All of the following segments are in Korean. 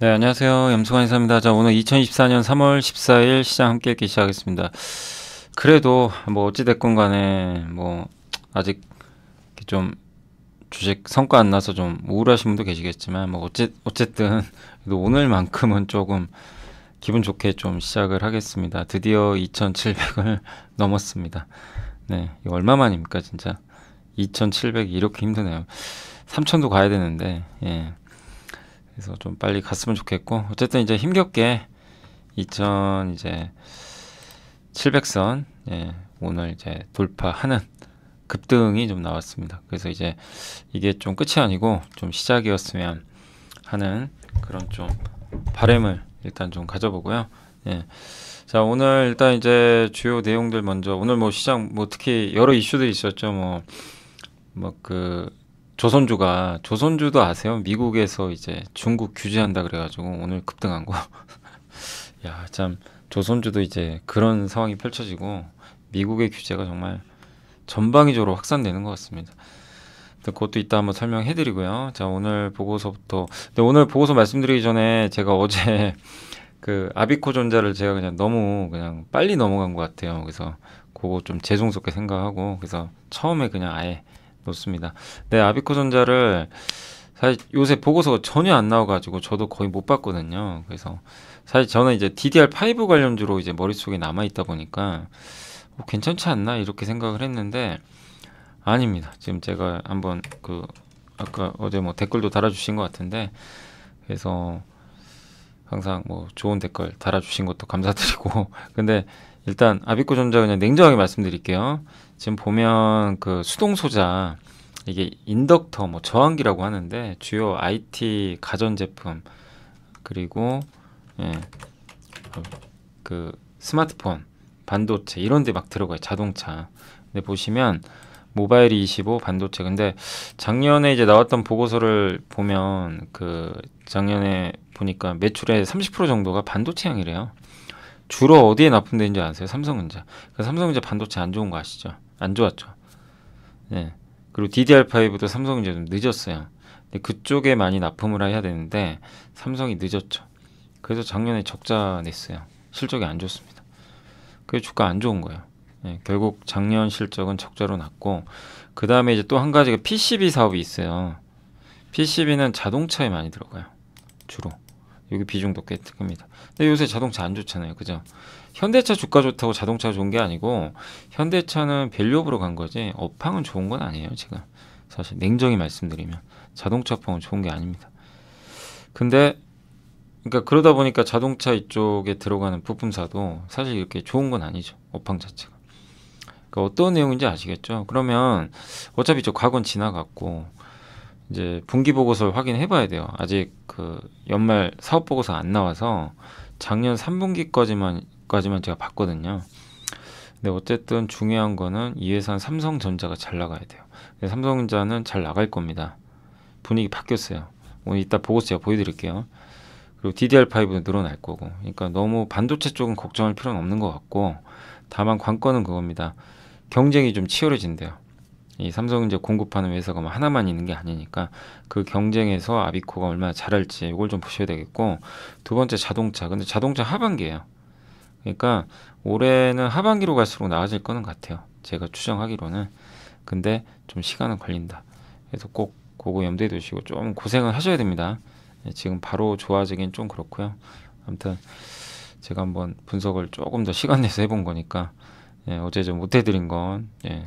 네, 안녕하세요. 염승관 이사입니다. 자, 오늘 2024년 3월 14일 시장 함께 읽기 시작하겠습니다. 그래도 뭐 어찌됐건 간에 뭐 아직 좀 주식 성과 안 나서 좀 우울하신 분도 계시겠지만 뭐 어찌, 어쨌든 오늘만큼은 조금 기분 좋게 좀 시작을 하겠습니다. 드디어 2700을 넘었습니다. 네, 얼마 만입니까, 진짜? 2700이 이렇게 힘드네요. 3000도 가야 되는데, 예. 그래서 좀 빨리 갔으면 좋겠고 어쨌든 이제 힘겹게 2000 이제 700선 예, 오늘 이제 돌파하는 급등이 좀 나왔습니다. 그래서 이제 이게 좀 끝이 아니고 좀 시작이었으면 하는 그런 좀 바램을 일단 좀 가져보고요. 예. 자, 오늘 일단 이제 주요 내용들 먼저 오늘 뭐 시장 뭐 특히 여러 이슈들이 있었죠. 뭐 뭐그 조선주가 조선주도 아세요? 미국에서 이제 중국 규제한다 그래가지고 오늘 급등한 거. 야 참 조선주도 이제 그런 상황이 펼쳐지고 미국의 규제가 정말 전방위적으로 확산되는 것 같습니다. 그것도 이따 한번 설명해드리고요. 자 오늘 보고서부터. 근데 네, 오늘 보고서 말씀드리기 전에 제가 어제 그 아비코 전자를 제가 그냥 너무 그냥 빨리 넘어간 것 같아요. 그래서 그거 좀 죄송스럽게 생각하고 그래서 처음에 그냥 아예 높습니다. 네, 아비코전자를 사실 요새 보고서 가 전혀 안 나와가지고 저도 거의 못 봤거든요. 그래서 사실 저는 이제 DDR5 관련주로 이제 머릿속에 남아있다 보니까 뭐 괜찮지 않나 이렇게 생각을 했는데 아닙니다. 지금 제가 한번 그 아까 어제 뭐 댓글도 달아주신 것 같은데 그래서 항상 뭐 좋은 댓글 달아주신 것도 감사드리고 근데 일단 아비코전자 그냥 냉정하게 말씀드릴게요. 지금 보면 그 수동 소자 이게 인덕터 뭐 저항기라고 하는데 주요 IT 가전 제품 그리고 예, 그 스마트폰 반도체 이런 데 막 들어가요 자동차 근데 보시면 모바일 25 반도체 근데 작년에 이제 나왔던 보고서를 보면 그 작년에 보니까 매출의 30% 정도가 반도체향이래요 주로 어디에 납품되는지 아세요 삼성전자 그러니까 삼성전자 반도체 안 좋은 거 아시죠 안 좋았죠. 예. 그리고 DDR5도 삼성이 제좀 늦었어요. 근데 그쪽에 많이 납품을 해야 되는데 삼성이 늦었죠. 그래서 작년에 적자 냈어요. 실적이 안 좋습니다. 그래서 주가 안 좋은 거예요. 예, 결국 작년 실적은 적자로 났고 그 다음에 이제 또 한 가지가 PCB 사업이 있어요. PCB는 자동차에 많이 들어가요. 주로 여기 비중도 꽤 큽니다. 근데 요새 자동차 안 좋잖아요, 그죠? 현대차 주가 좋다고 자동차 좋은 게 아니고 현대차는 밸류업으로 간 거지 업황은 좋은 건 아니에요 지금 사실 냉정히 말씀드리면 자동차 업황은 좋은 게 아닙니다 근데 그러니까 그러다 보니까 자동차 이쪽에 들어가는 부품사도 사실 이렇게 좋은 건 아니죠 업황 자체가 그러니까 어떤 내용인지 아시겠죠 그러면 어차피 저 과거는 지나갔고 이제 분기 보고서를 확인해 봐야 돼요 아직 그 연말 사업 보고서 안 나와서 작년 3분기까지만 정도까지만 제가 봤거든요. 근데 어쨌든 중요한 거는 이 회사는 삼성전자가 잘 나가야 돼요. 삼성전자는 잘 나갈 겁니다. 분위기 바뀌었어요. 오늘 이따 보고 제가 보여드릴게요. 그리고 DDR5도 늘어날 거고. 그러니까 너무 반도체 쪽은 걱정할 필요는 없는 것 같고, 다만 관건은 그겁니다. 경쟁이 좀 치열해진대요. 이 삼성전자 공급하는 회사가 뭐 하나만 있는 게 아니니까 그 경쟁에서 아비코가 얼마나 잘할지 이걸 좀 보셔야 되겠고 두 번째 자동차 근데 자동차 하반기예요 그러니까 올해는 하반기로 갈수록 나아질 거는 같아요. 제가 추정하기로는. 근데 좀 시간은 걸린다. 그래서 꼭 그거 염두에 두시고 좀 고생을 하셔야 됩니다. 네, 지금 바로 좋아지긴 좀 그렇고요. 아무튼 제가 한번 분석을 조금 더 시간 내서 해본 거니까 예, 어제 좀 못해드린 건좀 네, 예,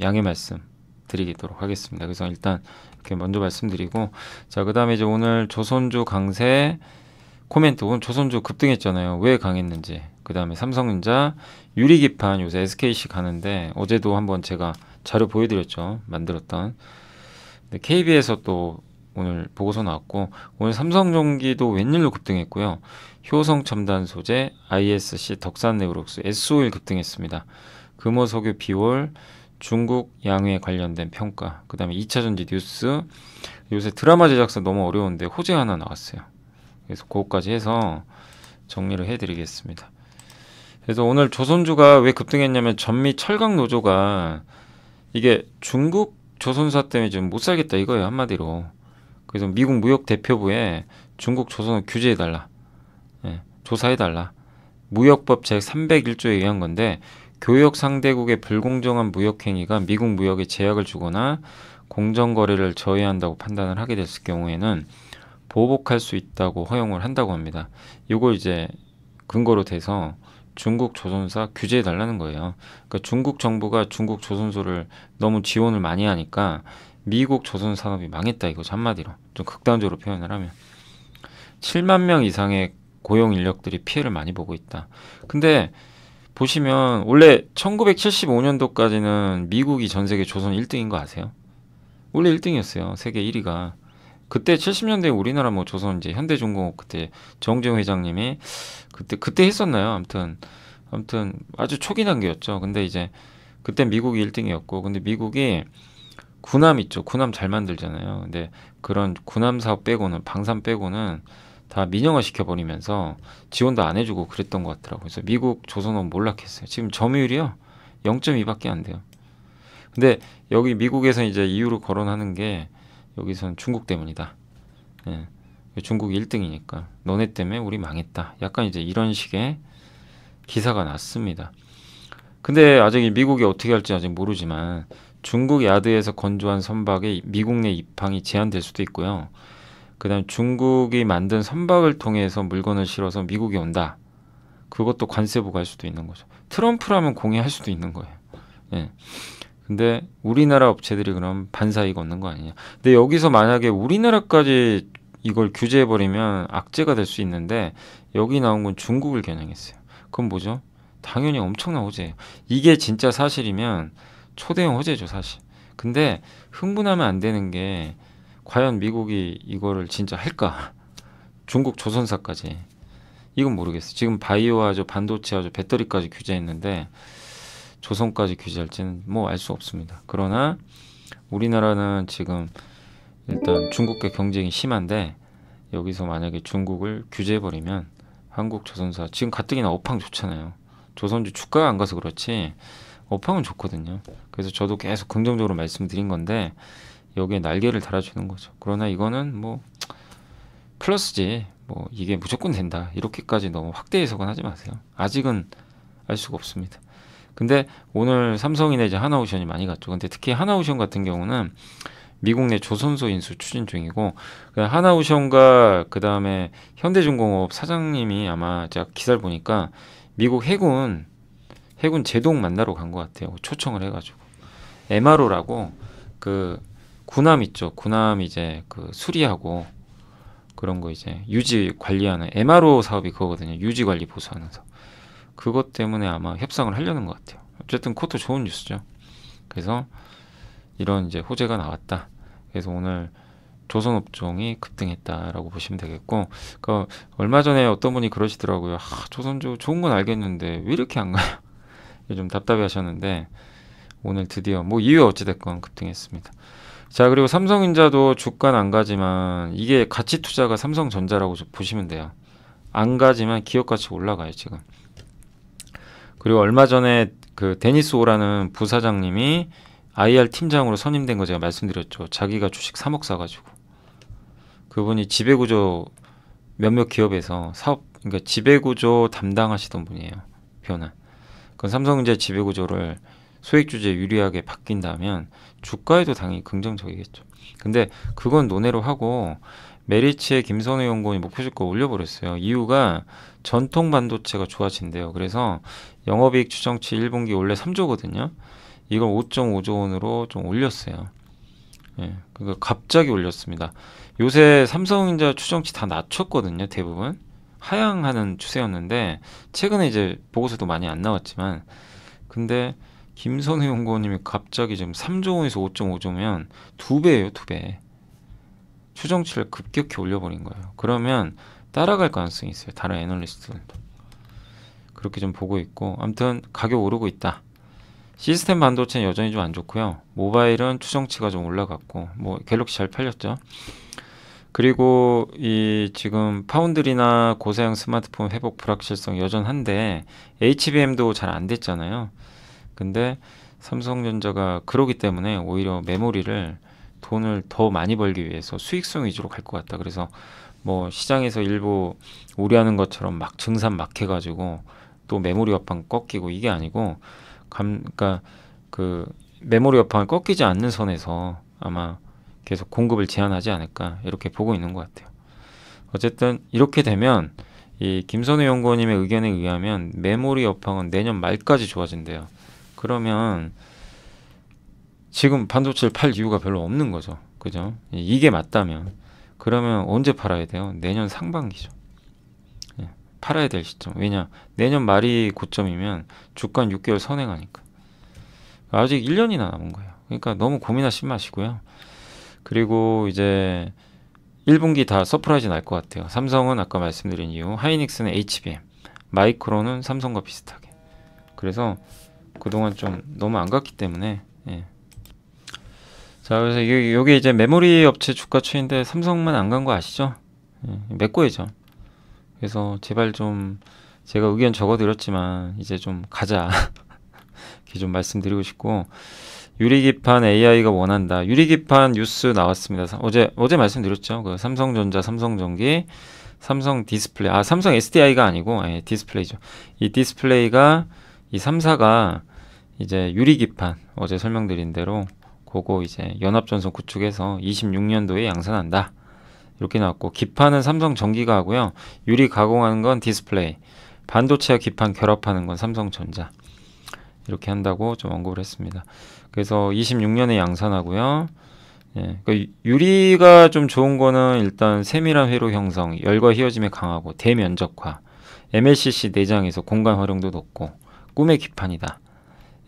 양해 말씀 드리도록 하겠습니다. 그래서 일단 이렇게 먼저 말씀드리고 자그 다음에 이제 오늘 조선주 강세 코멘트 오늘 조선주 급등했잖아요. 왜 강했는지. 그 다음에 삼성전자 유리기판 요새 SKC 가는데 어제도 한번 제가 자료 보여드렸죠. 만들었던. 근데 KB에서 또 오늘 보고서 나왔고 오늘 삼성전기도 웬일로 급등했고요. 효성 첨단 소재, ISC, 덕산 네브록스 SO일 급등했습니다. 금호 석유 비월, 중국 양회 관련된 평가, 그 다음에 2차전지 뉴스, 요새 드라마 제작사 너무 어려운데 호재 하나 나왔어요. 그래서 그것까지 해서 정리를 해드리겠습니다. 그래서 오늘 조선주가 왜 급등했냐면 전미 철강 노조가 이게 중국 조선사 때문에 지금 못 살겠다 이거예요 한마디로. 그래서 미국 무역 대표부에 중국 조선을 규제해달라, 예, 조사해달라. 무역법 제 301조에 의한 건데 교역 상대국의 불공정한 무역 행위가 미국 무역에 제약을 주거나 공정 거래를 저해한다고 판단을 하게 됐을 경우에는 보복할 수 있다고 허용을 한다고 합니다. 이거 이제 근거로 돼서 중국 조선사 규제해 달라는 거예요. 그러니까 중국 정부가 중국 조선소를 너무 지원을 많이 하니까 미국 조선 산업이 망했다 이거 한마디로 좀 극단적으로 표현을 하면 7만 명 이상의 고용 인력들이 피해를 많이 보고 있다. 근데 보시면 원래 1975년도까지는 미국이 전 세계 조선 1등인 거 아세요? 원래 1등이었어요. 세계 1위가. 그때 70년대 우리나라 뭐 조선 이제 현대중공업 그때 정재용 회장님이 그때 그때 했었나요? 아무튼 아무튼 아주 초기 단계였죠. 근데 이제 그때 미국이 1등이었고 근데 미국이 군함 있죠. 군함 잘 만들잖아요. 근데 그런 군함 사업 빼고는 방산 빼고는 다 민영화 시켜버리면서 지원도 안 해주고 그랬던 것 같더라고요. 그래서 미국 조선업 몰락했어요. 지금 점유율이요 0.2밖에 안 돼요. 근데 여기 미국에서 이제 이유로 거론하는 게 여기서는 중국 때문이다. 예. 중국 1등이니까 너네 때문에 우리 망했다. 약간 이제 이런 식의 기사가 났습니다. 근데 아직 미국이 어떻게 할지 아직 모르지만 중국 야드에서 건조한 선박의 미국 내 입항이 제한될 수도 있고요. 그다음 중국이 만든 선박을 통해서 물건을 실어서 미국이 온다. 그것도 관세 부과할 수도 있는 거죠. 트럼프라면 공해할 수도 있는 거예요. 예. 근데 우리나라 업체들이 그럼 반사이익 얻는 거 아니냐. 근데 여기서 만약에 우리나라까지 이걸 규제해버리면 악재가 될 수 있는데 여기 나온 건 중국을 겨냥했어요. 그건 뭐죠? 당연히 엄청난 호재예요. 이게 진짜 사실이면 초대형 호재죠 사실. 근데 흥분하면 안 되는 게 과연 미국이 이거를 진짜 할까? 중국 조선사까지 이건 모르겠어 지금 바이오하죠 반도체하죠 배터리까지 규제했는데 조선까지 규제할지는 뭐 알 수 없습니다. 그러나 우리나라는 지금 일단 중국과 경쟁이 심한데 여기서 만약에 중국을 규제해버리면 한국 조선사 지금 가뜩이나 업황 좋잖아요. 조선주 주가가 안 가서 그렇지 업황은 좋거든요. 그래서 저도 계속 긍정적으로 말씀드린 건데 여기에 날개를 달아주는 거죠. 그러나 이거는 뭐 플러스지 뭐 이게 무조건 된다 이렇게까지 너무 확대 해석은 하지 마세요. 아직은 알 수가 없습니다. 근데 오늘 삼성이나 이제 하나오션이 많이 갔죠. 근데 특히 하나오션 같은 경우는 미국 내 조선소 인수 추진 중이고 그 하나오션과 그 다음에 현대중공업 사장님이 아마 제가 기사를 보니까 미국 해군 해군 제독 만나러 간 것 같아요. 초청을 해가지고 MRO라고 그 군함 있죠. 군함 이제 그 수리하고 그런 거 이제 유지 관리하는 MRO 사업이 그거거든요. 유지 관리 보수하는 사업. 그것 때문에 아마 협상을 하려는 것 같아요. 어쨌든 코트 좋은 뉴스죠. 그래서 이런 이제 호재가 나왔다. 그래서 오늘 조선업종이 급등했다라고 보시면 되겠고, 그러니까 얼마 전에 어떤 분이 그러시더라고요. 아, 조선주 좋은 건 알겠는데 왜 이렇게 안 가요? 좀 답답해하셨는데 오늘 드디어 뭐 이유 어찌됐건 급등했습니다. 자 그리고 삼성인자도 주가는 안 가지만 이게 가치 투자가 삼성전자라고 보시면 돼요. 안 가지만 기업 가치 올라가요 지금. 그리고 얼마 전에 그 데니스 오라는 부사장님이 IR 팀장으로 선임된 거 제가 말씀드렸죠. 자기가 주식 3억 사가지고 그분이 지배구조 몇몇 기업에서 사업 그러니까 지배구조 담당하시던 분이에요. 변화. 그 삼성전자 지배구조를 소액 주제 유리하게 바뀐다면 주가에도 당연히 긍정적이겠죠. 근데 그건 논외로 하고 메리츠의 김선우 연구원이 목표 주가 올려버렸어요. 이유가 전통 반도체가 좋아진대요. 그래서 영업이익 추정치 1분기 원래 3조거든요. 이걸 5.5조 원으로 좀 올렸어요. 예, 그러니까 갑자기 올렸습니다. 요새 삼성인자 추정치 다 낮췄거든요, 대부분. 하향하는 추세였는데 최근에 이제 보고서도 많이 안 나왔지만 근데 김선우 연구원님이 갑자기 지금 3조 원에서 5.5조면 두 배예요, 두 배. 추정치를 급격히 올려버린 거예요. 그러면 따라갈 가능성이 있어요, 다른 애널리스트들도. 그렇게 좀 보고 있고 아무튼 가격 오르고 있다. 시스템 반도체는 여전히 좀 안 좋고요. 모바일은 추정치가 좀 올라갔고 뭐 갤럭시 잘 팔렸죠. 그리고 이 지금 파운드리나 고사양 스마트폰 회복 불확실성 여전한데 HBM도 잘 안 됐잖아요. 근데 삼성전자가 그러기 때문에 오히려 메모리를 돈을 더 많이 벌기 위해서 수익성 위주로 갈 것 같다. 그래서 뭐 시장에서 일부 우려하는 것처럼 막 증산 막 해가지고 또 메모리 옆판 꺾이고 이게 아니고 감 그러니까 그 메모리 옆판을 꺾이지 않는 선에서 아마 계속 공급을 제한하지 않을까 이렇게 보고 있는 것 같아요. 어쨌든 이렇게 되면 이 김선우 연구원님의 의견에 의하면 메모리 업황은 내년 말까지 좋아진대요. 그러면 지금 반도체를 팔 이유가 별로 없는 거죠. 그죠? 이게 맞다면 그러면 언제 팔아야 돼요? 내년 상반기죠. 팔아야 될 시점. 왜냐? 내년 말이 고점이면 주간 6개월 선행하니까. 아직 1년이나 남은 거예요. 그러니까 너무 고민하지 마시고요. 그리고 이제 1분기 다 서프라이즈 날것 같아요. 삼성은 아까 말씀드린 이유, 하이닉스는 HBM, 마이크로는 삼성과 비슷하게. 그래서 그동안 좀 너무 안 갔기 때문에 예. 자 그래서 이게 이제 메모리 업체 주가 추인데 삼성만 안 간 거 아시죠? 예, 메꿔야죠. 그래서 제발 좀 제가 의견 적어드렸지만 이제 좀 가자 이렇게 좀 말씀드리고 싶고 유리기판 AI가 원한다 유리기판 뉴스 나왔습니다 어제 어제 말씀드렸죠 그 삼성전자 삼성전기 삼성 디스플레이 아 삼성 SDI가 아니고 아, 예, 디스플레이죠 이 디스플레이가 이삼사가 이제 유리기판 어제 설명드린 대로 그거 이제 연합전선 구축해서 26년도에 양산한다 이렇게 나왔고 기판은 삼성 전기가 하고요. 유리 가공하는 건 디스플레이. 반도체와 기판 결합하는 건 삼성전자. 이렇게 한다고 좀 언급을 했습니다. 그래서 26년에 양산하고요. 예, 그니까 유리가 좀 좋은 거는 일단 세밀한 회로 형성, 열과 휘어짐에 강하고 대면적화, MLCC 내장에서 공간 활용도 높고 꿈의 기판이다.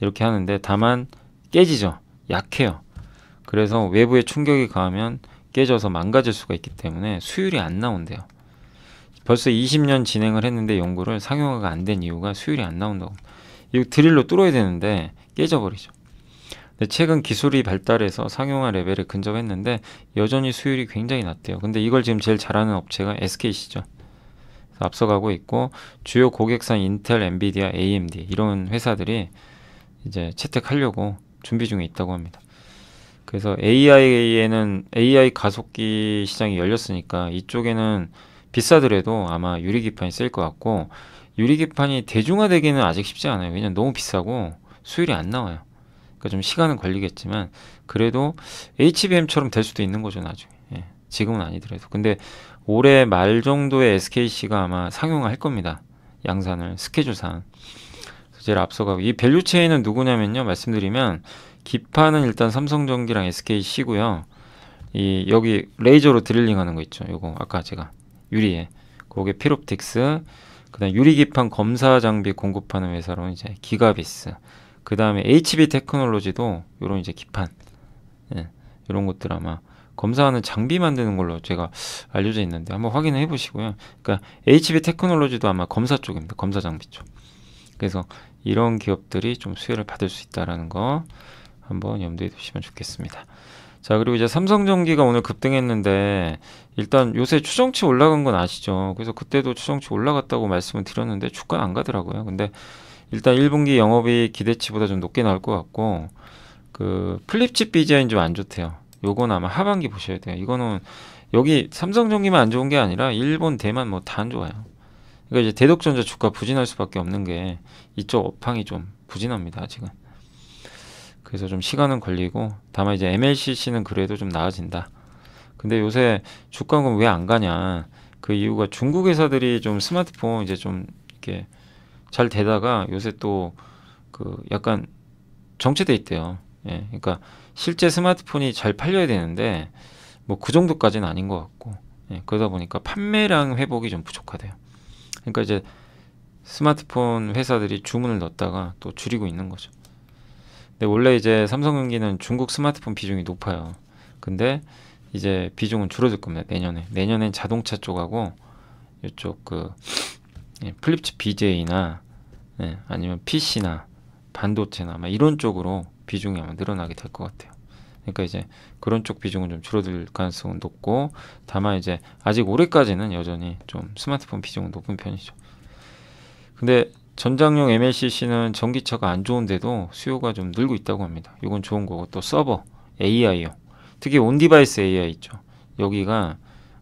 이렇게 하는데 다만 깨지죠. 약해요. 그래서 외부의 충격이 가하면 깨져서 망가질 수가 있기 때문에 수율이 안 나온대요. 벌써 20년 진행을 했는데 연구를 상용화가 안 된 이유가 수율이 안 나온다고. 이거 드릴로 뚫어야 되는데 깨져버리죠. 근데 최근 기술이 발달해서 상용화 레벨에 근접했는데 여전히 수율이 굉장히 낮대요. 근데 이걸 지금 제일 잘하는 업체가 SKC죠. 앞서가고 있고 주요 고객사 인텔, 엔비디아, AMD 이런 회사들이 이제 채택하려고 준비 중에 있다고 합니다. 그래서 AI에는 AI 가속기 시장이 열렸으니까 이쪽에는 비싸더라도 아마 유리기판이 쓸 것 같고 유리기판이 대중화되기는 아직 쉽지 않아요. 왜냐면 너무 비싸고 수율이 안 나와요. 그러니까 좀 시간은 걸리겠지만 그래도 HBM처럼 될 수도 있는 거죠 나중에. 예. 지금은 아니더라도. 근데 올해 말 정도에 SKC가 아마 상용화할 겁니다. 양산을 스케줄상. 제일 앞서가고 이 밸류 체인은 누구냐면요 말씀드리면 기판은 일단 삼성전기랑 SKC고요. 이 여기 레이저로 드릴링하는 거 있죠. 요거 아까 제가 유리에 거기에 피롭틱스 그다음 유리기판 검사 장비 공급하는 회사로 이제 기가비스 그다음에 HB 테크놀로지도 요런 이제 기판 예, 이런 것들 아마 검사하는 장비 만드는 걸로 제가 알려져 있는데 한번 확인해 보시고요. 그러니까 HB 테크놀로지도 아마 검사 쪽입니다. 검사 장비 쪽. 그래서 이런 기업들이 좀 수혜를 받을 수 있다라는 거. 한번 염두에 두시면 좋겠습니다. 자 그리고 이제 삼성전기가 오늘 급등했는데 일단 요새 추정치 올라간 건 아시죠? 그래서 그때도 추정치 올라갔다고 말씀을 드렸는데 주가 안 가더라고요. 근데 일단 1분기 영업이 기대치보다 좀 높게 나올 것 같고 그 플립칩 b g i 좀안 좋대요. 요건 아마 하반기 보셔야 돼요. 이거는 여기 삼성전기만 안 좋은 게 아니라 일본, 대만 뭐 다 안 좋아요. 그러니까 이제 대덕전자 주가 부진할 수밖에 없는 게 이쪽 업황이 좀 부진합니다 지금. 그래서 좀 시간은 걸리고 다만 이제 MLCC는 그래도 좀 나아진다. 근데 요새 주가금 왜안 가냐? 그 이유가 중국 회사들이 좀 스마트폰 이제 좀 이렇게 잘 되다가 요새 또 그 약간 정체돼 있대요. 예, 그러니까 실제 스마트폰이 잘 팔려야 되는데 뭐 그 정도까지는 아닌 것 같고 예, 그러다 보니까 판매량 회복이 좀 부족하대요. 그러니까 이제 스마트폰 회사들이 주문을 넣었다가 또 줄이고 있는 거죠. 근데 원래 이제 삼성전기는 중국 스마트폰 비중이 높아요. 근데 이제 비중은 줄어들 겁니다. 내년에. 내년엔 자동차 쪽하고 이쪽 그 예, 플립칩 BJ나 네, 아니면 PC나 반도체나 아 이런 쪽으로 비중이 아마 늘어나게 될 것 같아요. 그러니까 이제 그런 쪽 비중은 좀 줄어들 가능성은 높고 다만 이제 아직 올해까지는 여전히 좀 스마트폰 비중은 높은 편이죠. 근데 전장용 MLCC는 전기차가 안 좋은데도 수요가 좀 늘고 있다고 합니다. 이건 좋은 거고 또 서버 AI요. 특히 온디바이스 AI 있죠. 여기가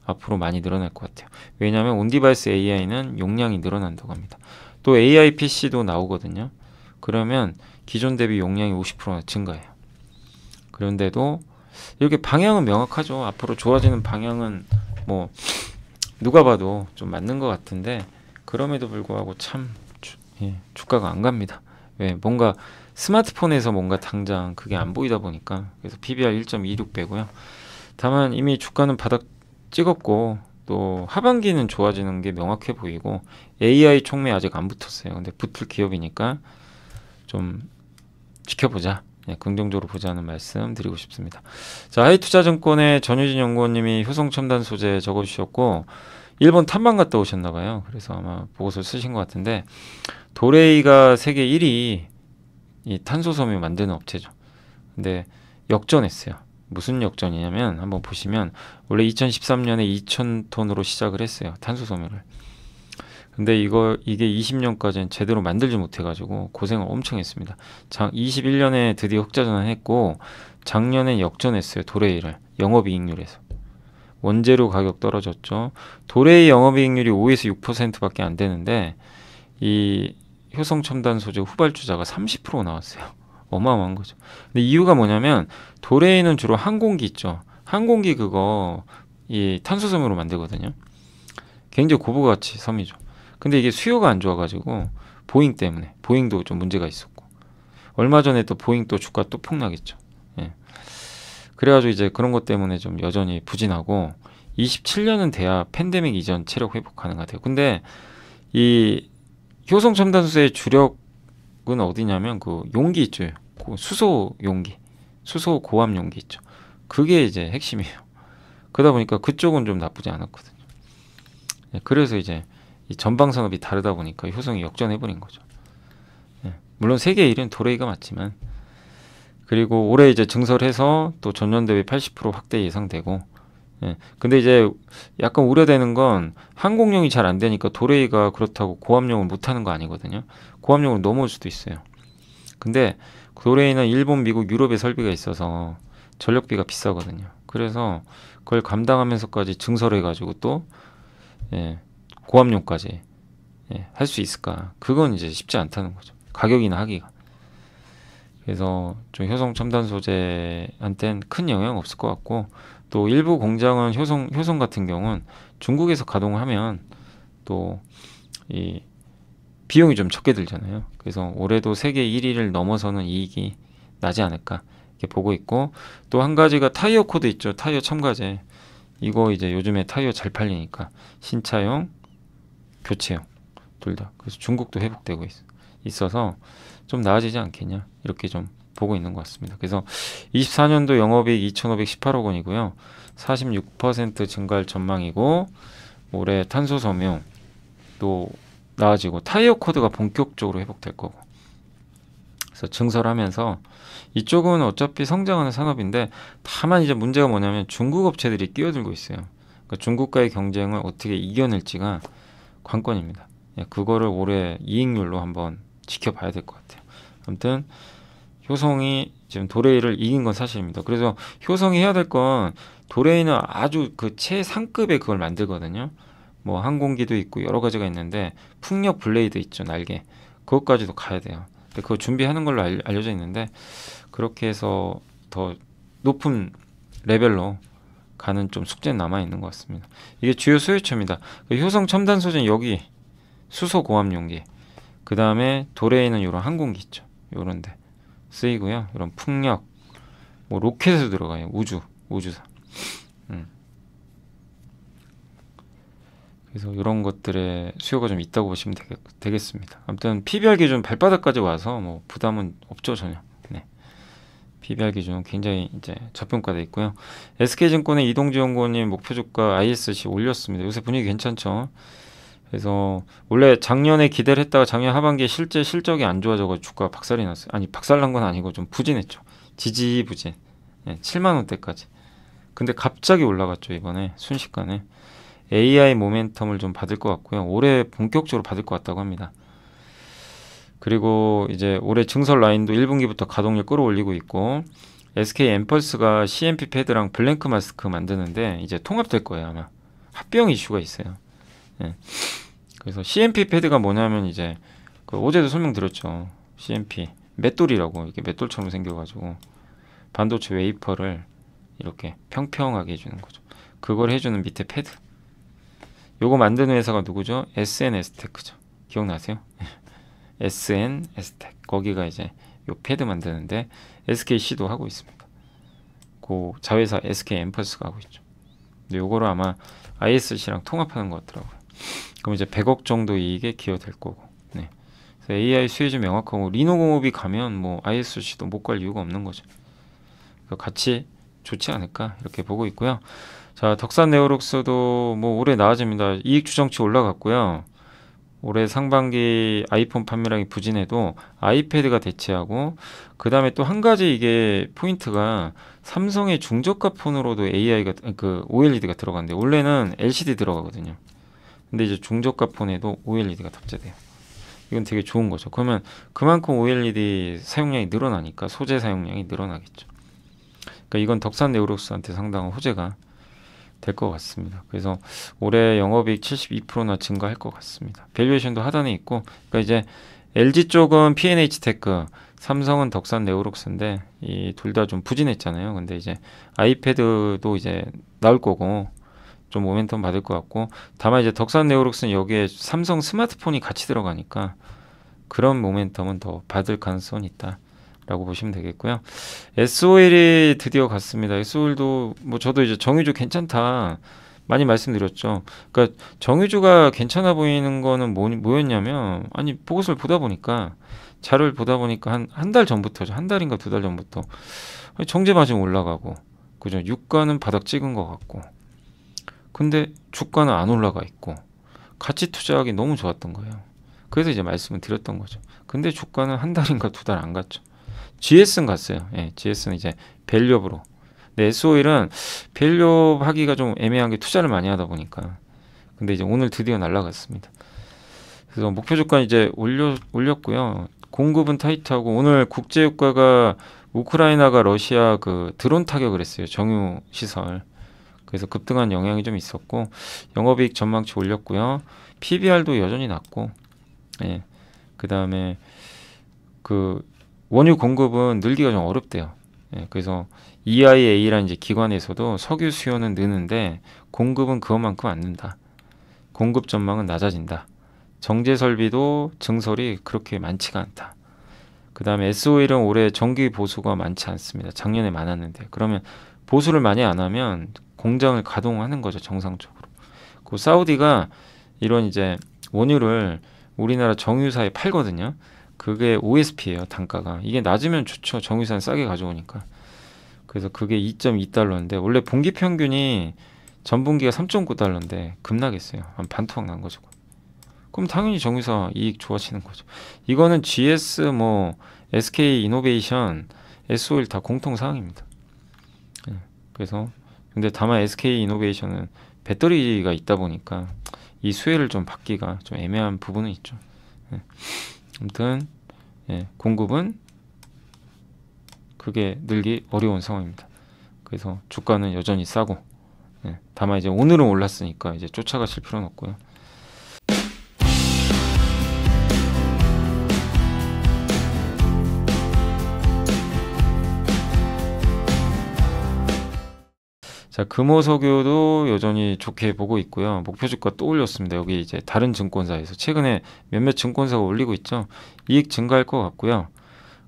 앞으로 많이 늘어날 것 같아요. 왜냐하면 온디바이스 AI는 용량이 늘어난다고 합니다. 또 AI PC도 나오거든요. 그러면 기존 대비 용량이 50%나 증가해요. 그런데도 이렇게 방향은 명확하죠. 앞으로 좋아지는 방향은 뭐 누가 봐도 좀 맞는 것 같은데 그럼에도 불구하고 참 예, 주가가 안 갑니다. 예, 뭔가 스마트폰에서 뭔가 당장 그게 안 보이다 보니까 그래서 PBR 1.26 배고요. 다만 이미 주가는 바닥 찍었고 또 하반기는 좋아지는 게 명확해 보이고 AI 총매 아직 안 붙었어요. 근데 붙을 기업이니까 좀 지켜보자. 예, 긍정적으로 보자는 말씀 드리고 싶습니다. 자, 하이투자증권의 전유진 연구원님이 효성 첨단 소재 적어주셨고 일본 탐방 갔다 오셨나봐요. 그래서 아마 보고서 쓰신 것 같은데 도레이가 세계 1위 이 탄소섬유 만드는 업체죠. 근데 역전했어요. 무슨 역전이냐면 한번 보시면 원래 2013년에 2,000톤으로 시작을 했어요. 탄소섬유를. 근데 이거 이게 20년까지는 제대로 만들지 못해가지고 고생을 엄청 했습니다. 장 21년에 드디어 흑자 전환했고 작년에 역전했어요 도레이를 영업이익률에서 원재료 가격 떨어졌죠. 도레이 영업이익률이 5에서 6%밖에 안 되는데 이 효성 첨단 소재 후발주자가 30% 나왔어요. 어마어마한 거죠. 근데 이유가 뭐냐면 도레인는 주로 항공기 있죠. 항공기 그거 이탄소섬으로 만들거든요. 굉장히 고부가 가치 섬이죠. 근데 이게 수요가 안 좋아가지고 보잉 때문에 보잉도 좀 문제가 있었고 얼마 전에 또 보잉 또 주가 또 폭락했죠. 예. 그래가지고 이제 그런 것 때문에 좀 여전히 부진하고 27년은 돼야 팬데믹 이전 체력 회복 가능하대요. 근데 이 효성 첨단수의 주력은 어디냐면 그 용기 있죠. 그 수소 용기, 수소 고압 용기 있죠. 그게 이제 핵심이에요. 그러다 보니까 그쪽은 좀 나쁘지 않았거든요. 예, 그래서 이제 전방 산업이 다르다 보니까 효성이 역전해 버린 거죠. 예, 물론 세계 1위는 도레이가 맞지만 그리고 올해 이제 증설해서 또 전년 대비 80% 확대 예상되고 예. 근데 이제 약간 우려되는 건 항공용이 잘 안 되니까 도레이가 그렇다고 고압용을 못 하는 거 아니거든요. 고압용으로 넘어올 수도 있어요. 근데 도레이는 일본, 미국, 유럽에 설비가 있어서 전력비가 비싸거든요. 그래서 그걸 감당하면서까지 증설해 가지고 또 예, 고압용까지 예, 할 수 있을까? 그건 이제 쉽지 않다는 거죠. 가격이나 하기가. 그래서 좀 효성 첨단 소재한테큰 영향 없을 것 같고 또 일부 공장은 효성 효성 같은 경우는 중국에서 가동을 하면 또 이 비용이 좀 적게 들잖아요. 그래서 올해도 세계 1위를 넘어서는 이익이 나지 않을까 이렇게 보고 있고 또 한 가지가 타이어 코드 있죠. 타이어 첨가제 이거 이제 요즘에 타이어 잘 팔리니까 신차용 교체용 둘 다. 그래서 중국도 회복되고 있, 있어서 좀 나아지지 않겠냐 이렇게 좀 보고 있는 것 같습니다. 그래서 24년도 영업이 2,518억 원이고요. 46% 증가할 전망이고 올해 탄소 섬유도 나아지고 타이어 코드가 본격적으로 회복될 거고 그래서 증설하면서 이쪽은 어차피 성장하는 산업인데 다만 이제 문제가 뭐냐면 중국 업체들이 끼어들고 있어요. 그러니까 중국과의 경쟁을 어떻게 이겨낼지가 관건입니다. 예, 그거를 올해 이익률로 한번 지켜봐야 될 것 같아요. 아무튼 효성이 지금 도레이를 이긴 건 사실입니다. 그래서 효성이 해야 될 건 도레이는 아주 그 최상급의 그걸 만들거든요. 뭐 항공기도 있고 여러 가지가 있는데 풍력 블레이드 있죠 날개 그것까지도 가야 돼요. 근데 그거 준비하는 걸로 알, 알려져 있는데 그렇게 해서 더 높은 레벨로 가는 좀 숙제는 남아 있는 것 같습니다. 이게 주요 소유처입니다. 그 효성 첨단 소재는 여기 수소 고압 용기, 그 다음에 도레이는 이런 항공기 있죠. 요런데 쓰이고요. 이런 풍력, 뭐 로켓에 들어가요. 우주, 우주사. 음. 그래서 이런 것들의 수요가 좀 있다고 보시면 되겠, 습니다 아무튼 PBR 기준 발바닥까지 와서 뭐 부담은 없죠 전혀. 네. PBR 기준 굉장히 이제 저평가돼 있고요. SK증권의 이동지연구원님 목표 주가 ISC 올렸습니다. 요새 분위기 괜찮죠? 그래서 원래 작년에 기대를 했다가 작년 하반기에 실제 실적이 안 좋아져서 주가 박살이 났어요. 아니 박살난 건 아니고 좀 부진했죠. 지지부진. 네, 예, 7만 원대까지. 근데 갑자기 올라갔죠 이번에 순식간에. AI 모멘텀을 좀 받을 것 같고요. 올해 본격적으로 받을 것 같다고 합니다. 그리고 이제 올해 증설 라인도 1분기부터 가동률 끌어올리고 있고 SK 엠펄스가 CMP 패드랑 블랭크 마스크 만드는데 이제 통합될 거예요 아마 합병 이슈가 있어요. 네. 그래서 CMP 패드가 뭐냐면 이제 그 어제도 설명드렸죠. CMP 맷돌이라고 이렇게 맷돌처럼 생겨가지고 반도체 웨이퍼를 이렇게 평평하게 해주는 거죠. 그걸 해주는 밑에 패드. 요거 만드는 회사가 누구죠? SNS테크죠. 기억나세요? SNS테크 거기가 이제 요 패드 만드는데 SKC도 하고 있습니다. 그 자회사 SK 엠퍼스가 하고 있죠. 근데 요거를 아마 ISC랑 통합하는 것 같더라고요. 그럼 이제 100억 정도 이익에 기여될 거고. 네. 그래서 AI 수혜 좀 명확하고 리노공업이 가면 뭐 ISC도 못 갈 이유가 없는 거죠. 그 같이 좋지 않을까 이렇게 보고 있고요. 자, 덕산 네오록스도 뭐 올해 나아집니다. 이익 추정치 올라갔고요. 올해 상반기 아이폰 판매량이 부진해도 아이패드가 대체하고 그 다음에 또 한 가지 이게 포인트가 삼성의 중저가 폰으로도 AI가 그 OLED가 들어간데 원래는 LCD 들어가거든요. 근데 이제 중저가 폰에도 OLED가 탑재돼요. 이건 되게 좋은 거죠. 그러면 그만큼 OLED 사용량이 늘어나니까 소재 사용량이 늘어나겠죠. 그러니까 이건 덕산 네오룩스한테 상당한 호재가 될 것 같습니다. 그래서 올해 영업이익 72%나 증가할 것 같습니다. 밸류에이션도 하단에 있고, 그러니까 이제 LG 쪽은 P&H 테크, 삼성은 덕산 네오룩스인데이 둘 다 좀 부진했잖아요. 근데 이제 아이패드도 이제 나올 거고 좀 모멘텀 받을 것 같고 다만 이제 덕산 네오룩스는 여기에 삼성 스마트폰이 같이 들어가니까 그런 모멘텀은 더 받을 가능성이 있다. 라고 보시면 되겠고요. SOL이 드디어 갔습니다. SOL도 뭐 저도 이제 정유주 괜찮다 많이 말씀드렸죠. 그러니까 정유주가 괜찮아 보이는 거는 뭐, 뭐였냐면 아니 보고서를 보다 보니까 자료를 보다 보니까 한 한 달 전부터 한 달인가 두 달 전부터 정제 마진 올라가고 그죠 유가는 바닥 찍은 것 같고 근데 주가는 안 올라가 있고 같이 투자하기 너무 좋았던 거예요. 그래서 이제 말씀을 드렸던 거죠. 근데 주가는 한 달인가 두 달 안 갔죠. GS는 갔어요. 예, GS는 이제 밸류업으로. 근데 SO일은 밸류업 하기가 좀 애매한 게 투자를 많이 하다 보니까. 근데 이제 오늘 드디어 날라갔습니다. 그래서 목표 주가 이제 올려 올렸고요. 공급은 타이트하고 오늘 국제 유가가 우크라이나가 러시아 그 드론 타격을 했어요. 정유 시설. 그래서 급등한 영향이 좀 있었고 영업이익 전망치 올렸고요. PBR도 여전히 낮고 예. 그다음에 그 원유 공급은 늘기가 좀 어렵대요. 예. 그래서 EIA라는 이제 기관에서도 석유 수요는 느는데 공급은 그것만큼 안 는다. 공급 전망은 낮아진다. 정제 설비도 증설이 그렇게 많지가 않다. 그 다음에 SO일은 올해 정기 보수가 많지 않습니다. 작년에 많았는데. 그러면 보수를 많이 안 하면 공장을 가동하는 거죠 정상적으로. 그 사우디가 이런 이제 원유를 우리나라 정유사에 팔거든요. 그게 OSP예요 단가가. 이게 낮으면 좋죠 정유사는 싸게 가져오니까. 그래서 그게 2.2달러인데 원래 분기 평균이 전분기가 3.9달러인데 급락했어요. 한 반토막 난 거죠. 그럼 당연히 정유사 이익 좋아지는 거죠. 이거는 GS 뭐 SK 이노베이션 S 오일 다 공통 사항입니다. 그래서 근데 다만 SK 이노베이션은 배터리가 있다 보니까 이 수혜를 좀 받기가 좀 애매한 부분은 있죠. 예. 아무튼 예, 공급은 크게 늘기 어려운 상황입니다. 그래서 주가는 여전히 싸고 예, 다만 이제 오늘은 올랐으니까 이제 쫓아가실 필요는 없고요. 자, 금호석유도 여전히 좋게 보고 있고요. 목표 주가 또 올렸습니다. 여기 이제 다른 증권사에서 최근에 몇몇 증권사가 올리고 있죠. 이익 증가할 것 같고요.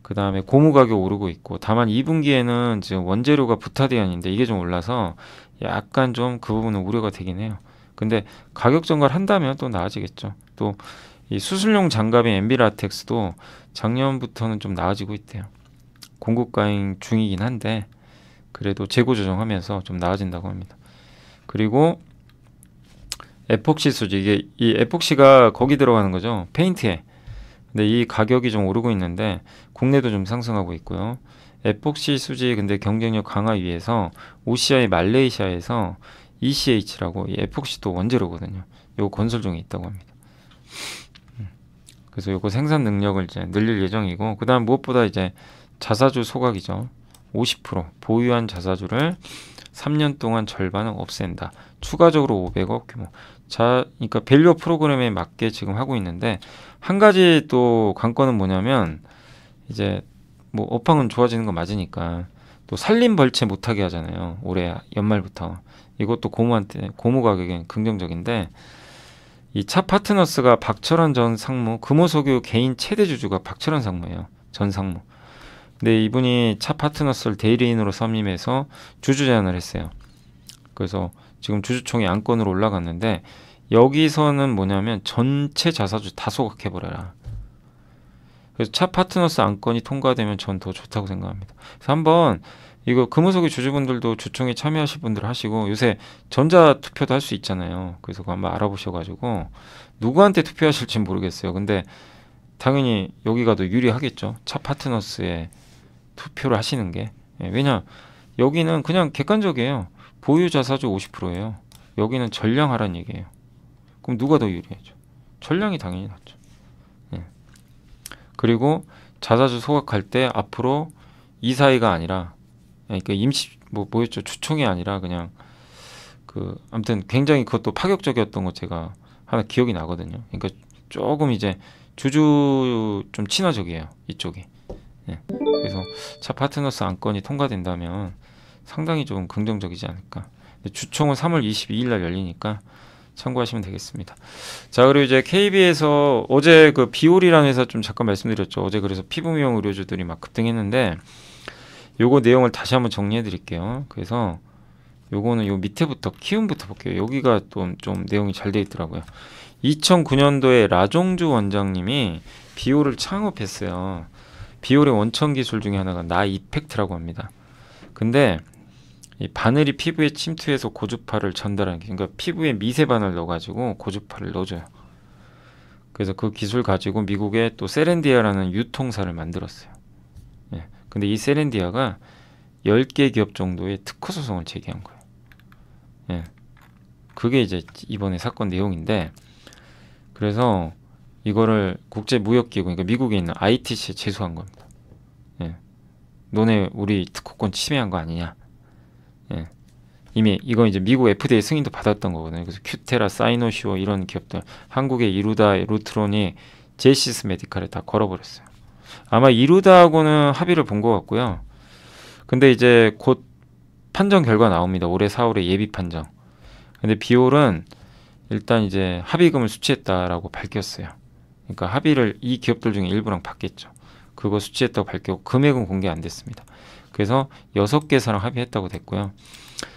그 다음에 고무 가격 오르고 있고 다만 2분기에는 지금 원재료가 부타 대안인데 이게 좀 올라서 약간 좀 그 부분은 우려가 되긴 해요. 근데 가격 증가를 한다면 또 나아지겠죠. 또 이 수술용 장갑인 엠비라텍스도 작년부터는 좀 나아지고 있대요. 공급가행 중이긴 한데 그래도 재고 조정하면서 좀 나아진다고 합니다. 그리고 에폭시 수지 이게 이 에폭시가 거기 들어가는 거죠. 페인트에. 근데 이 가격이 좀 오르고 있는데 국내도 좀 상승하고 있고요. 에폭시 수지 근데 경쟁력 강화 위해서 OCI 말레이시아에서 ECH라고 이 에폭시도 원재료거든요. 요 건설 중에 있다고 합니다. 음. 그래서 요거 생산 능력을 이제 늘릴 예정이고 그다음 무엇보다 이제 자사주 소각이죠. 50% 보유한 자사주를 3년 동안 절반은 없앤다. 추가적으로 500억 규모. 자, 그러니까 밸류 프로그램에 맞게 지금 하고 있는데 한 가지 또 관건은 뭐냐면 이제 뭐 업황은 좋아지는 거 맞으니까 또 살림 벌채 못하게 하잖아요. 올해 연말부터 이것도 고무한테 고무 가격엔 긍정적인데 이 차 파트너스가 박철환 전 상무 금호석유 개인 최대 주주가 박철환 상무예요. 전 상무. 근데 이분이 차 파트너스를 대리인으로 선임해서 주주 제안을 했어요. 그래서 지금 주주총회 안건으로 올라갔는데 여기서는 뭐냐면 전체 자사주 다 소각해버려라. 그래서 차 파트너스 안건이 통과되면 전 더 좋다고 생각합니다. 그래서 한번 이거 금호석의 주주분들도 주총에 참여하실 분들 하시고 요새 전자 투표도 할 수 있잖아요. 그래서 그거 한번 알아보셔가지고 누구한테 투표하실지 모르겠어요. 근데 당연히 여기가 더 유리하겠죠. 차 파트너스에 투표를 하시는 게 예, 왜냐 여기는 그냥 객관적이에요 보유자 사주 50%예요 여기는 전량하라는 얘기예요 그럼 누가 더 유리하죠 전량이 당연히 낫죠 예. 그리고 자사주 소각할 때 앞으로 이사이가 아니라 예, 그러니까 임시 뭐 뭐였죠 추총이 아니라 그냥 그 아무튼 굉장히 그것도 파격적이었던 거 제가 하나 기억이 나거든요 그러니까 조금 이제 주주 좀 친화적이에요 이쪽이 예. 그래서 차 파트너스 안건이 통과된다면 상당히 좀 긍정적이지 않을까. 주총은 3월 22일 날 열리니까 참고하시면 되겠습니다. 자 그리고 이제 KB에서 어제 그 비올이라는 회사 좀 잠깐 말씀드렸죠. 어제 그래서 피부미용 의료주들이 막 급등했는데 요거 내용을 다시 한번 정리해 드릴게요. 그래서 요거는 요 밑에부터 키움부터 볼게요. 여기가 좀, 좀 내용이 잘 돼 있더라고요. 2009년도에 라종주 원장님이 비오를 창업했어요. 비올의 원천 기술 중에 하나가 나 이펙트라고 합니다. 근데 이 바늘이 피부에 침투해서 고주파를 전달하는 게 그러니까 피부에 미세 바늘 넣어가지고 고주파를 넣어줘요. 그래서 그 기술 가지고 미국의 또 세렌디아라는 유통사를 만들었어요. 예. 근데 이 세렌디아가 10개 기업 정도의 특허 소송을 제기한 거예요. 예. 그게 이제 이번에 사건 내용인데 그래서 이거를 국제무역기구 그러니까 미국에 있는 ITC에 제소한 겁니다. 너네 우리 특허권 침해한 거 아니냐. 예. 이미 이건 이제 미국 FDA 승인도 받았던 거거든요. 그래서 큐테라, 사이노시오 이런 기업들 한국의 이루다, 루트론이 제시스 메디칼에 다 걸어버렸어요. 아마 이루다하고는 합의를 본 것 같고요. 근데 이제 곧 판정 결과 나옵니다. 올해 4월에 예비 판정. 근데 비올은 일단 이제 합의금을 수취했다라고 밝혔어요. 그러니까 합의를 이 기업들 중에 일부랑 받겠죠. 그거 수취했다고 밝혔고 금액은 공개 안 됐습니다. 그래서 여섯 개 사랑 합의했다고 됐고요.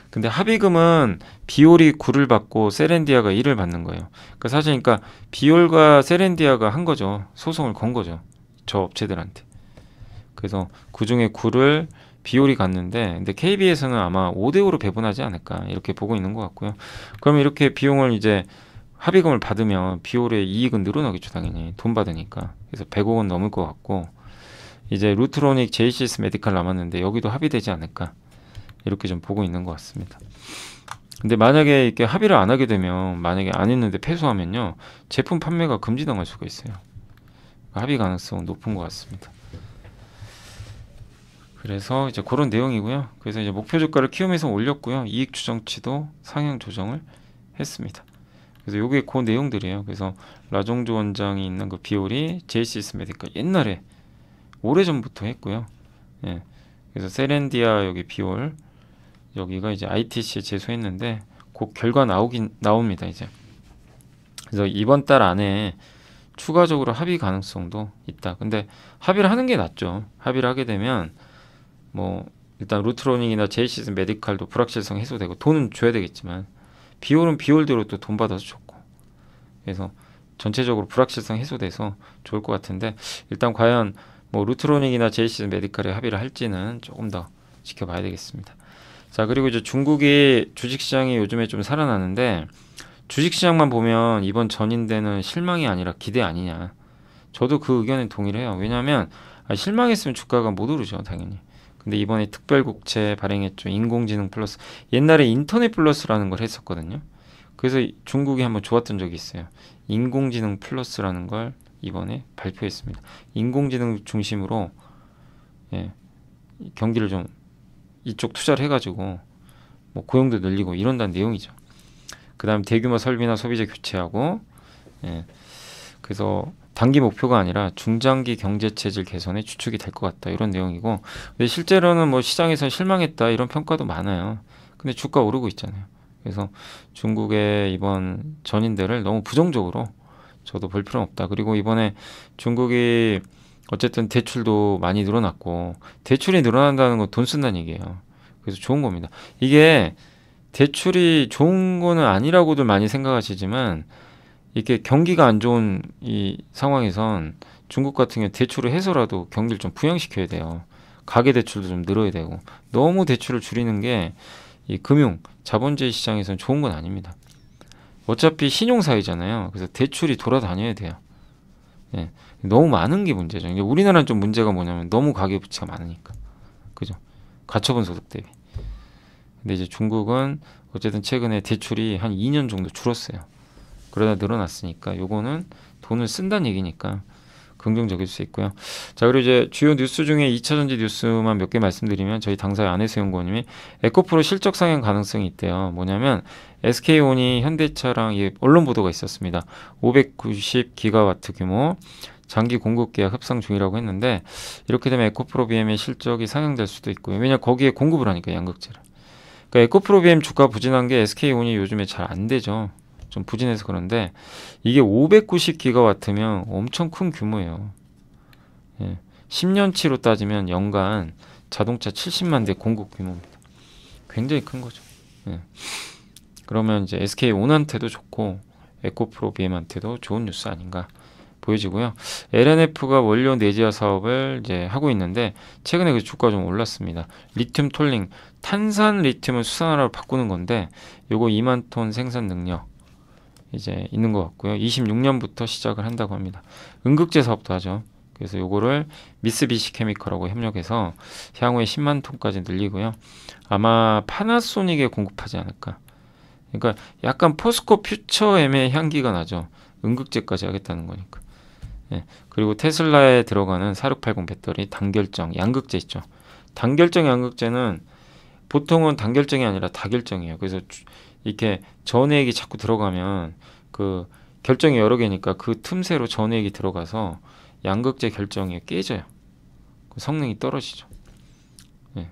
근데 합의금은 비올이 9를 받고 세렌디아가 1을 받는 거예요. 그러니까 사실 그러니까 비올과 세렌디아가 한 거죠. 소송을 건 거죠. 저 업체들한테. 그래서 그 중에 9를 비올이 갔는데 근데 KB에서는 아마 5대 5로 배분하지 않을까 이렇게 보고 있는 것 같고요. 그러면 이렇게 비용을 이제 합의금을 받으면 비올의 이익은 늘어나겠죠 당연히 돈 받으니까 그래서 100억 은 넘을 것 같고 이제 루트로닉 JCS 메디칼 남았는데 여기도 합의되지 않을까 이렇게 좀 보고 있는 것 같습니다. 근데 만약에 이렇게 합의를 안 하게 되면 만약에 안 했는데 패소하면요 제품 판매가 금지당할 수가 있어요. 합의 가능성 은 높은 것 같습니다. 그래서 이제 그런 내용이고요. 그래서 이제 목표 주가를 키움에서 올렸고요. 이익 추정치도 상향 조정을 했습니다. 그래서 요게 그 내용들이에요. 그래서 라종조 원장이 있는 그 비율이 JCS 메디칼 옛날에 오래전부터 했고요. 예. 그래서 세렌디아 여기 비올 여기가 이제 ITC에 제소했는데 곧 결과 나오긴 나옵니다 이제. 그래서 이번 달 안에 추가적으로 합의 가능성도 있다. 근데 합의를 하는 게 낫죠. 합의를 하게 되면 뭐 일단 루트로닝이나 제이시스 메디칼도 불확실성 해소되고 돈은 줘야 되겠지만 비올은 비올대로 또 돈 받아서 좋고 그래서 전체적으로 불확실성 해소돼서 좋을 것 같은데 일단 과연 뭐 루트로닉이나 제이시스 메디컬에 합의를 할지는 조금 더 지켜봐야 되겠습니다. 자 그리고 이제 중국의 주식시장이 요즘에 좀 살아나는데 주식시장만 보면 이번 전인대는 실망이 아니라 기대 아니냐. 저도 그 의견에 동의를 해요. 왜냐하면 아, 실망했으면 주가가 못 오르죠 당연히. 근데 이번에 특별국채 발행했죠. 인공지능 플러스. 옛날에 인터넷 플러스라는 걸 했었거든요. 그래서 중국이 한번 좋았던 적이 있어요. 인공지능 플러스라는 걸 이번에 발표했습니다. 인공지능 중심으로 예, 경기를 좀 이쪽 투자를 해가지고 뭐 고용도 늘리고 이런다는 내용이죠. 그 다음 대규모 설비나 소비자 교체하고 예, 그래서 단기 목표가 아니라 중장기 경제 체질 개선에 주축이 될 것 같다 이런 내용이고 근데 실제로는 뭐 시장에서 실망했다 이런 평가도 많아요. 근데 주가 오르고 있잖아요. 그래서 중국의 이번 전인대를 너무 부정적으로 저도 볼 필요는 없다. 그리고 이번에 중국이 어쨌든 대출도 많이 늘어났고 대출이 늘어난다는 건 돈 쓴다는 얘기예요. 그래서 좋은 겁니다. 이게 대출이 좋은 거는 아니라고들 많이 생각하시지만 이게 경기가 안 좋은 이 상황에선 중국 같은 경우 대출을 해서라도 경기를 좀 부양시켜야 돼요. 가계 대출도 좀 늘어야 되고 너무 대출을 줄이는 게 이 금융 자본주의 시장에선 좋은 건 아닙니다. 어차피 신용사회잖아요 그래서 대출이 돌아다녀야 돼요. 예, 너무 많은 게 문제죠. 이게 우리나라는 좀 문제가 뭐냐면 너무 가계 부채가 많으니까. 그죠? 가처분 소득 대비. 근데 이제 중국은 어쨌든 최근에 대출이 한 2년 정도 줄었어요. 그러다 늘어났으니까 요거는 돈을 쓴다는 얘기니까 긍정적일 수 있고요. 자 그리고 이제 주요 뉴스 중에 2차전지 뉴스만 몇 개 말씀드리면 저희 당사의 안혜수 연구원님이 에코프로 실적 상향 가능성이 있대요. 뭐냐면 SK온이 현대차랑 예, 언론 보도가 있었습니다. 590기가와트 규모 장기 공급 계약 협상 중이라고 했는데 이렇게 되면 에코프로 BM의 실적이 상향될 수도 있고요. 왜냐 거기에 공급을 하니까 양극재를. 그러니까 에코프로 BM 주가 부진한 게 SK온이 요즘에 잘 안 되죠. 좀 부진해서 그런데 이게 590기가와트면 엄청 큰 규모예요. 예. 10년치로 따지면 연간 자동차 70만 대 공급 규모입니다. 굉장히 큰 거죠. 예. 그러면 이제 SK 온한테도 좋고 에코프로 BM한테도 좋은 뉴스 아닌가 보여지고요. LNF가 원료 내재화 사업을 이제 하고 있는데 최근에 그 주가 좀 올랐습니다. 리튬 톨링 탄산 리튬을 수산화로 바꾸는 건데 요거 2만 톤 생산 능력 이제 있는 것 같고요. 26년부터 시작을 한다고 합니다. 응극제 사업도 하죠. 그래서 요거를 미쓰비시 케미컬하고 협력해서 향후에 10만 톤까지 늘리고요. 아마 파나소닉에 공급하지 않을까. 그러니까 약간 포스코 퓨처엠의 향기가 나죠. 응급제까지 하겠다는 거니까. 예. 그리고 테슬라에 들어가는 4680 배터리 단결정 양극재 있죠. 단결정 양극재는 보통은 단결정이 아니라 다결정이에요. 그래서 이렇게 전액이 자꾸 들어가면 그 결정이 여러 개니까 그 틈새로 전액이 들어가서 양극재 결정이 깨져요. 그 성능이 떨어지죠. 예.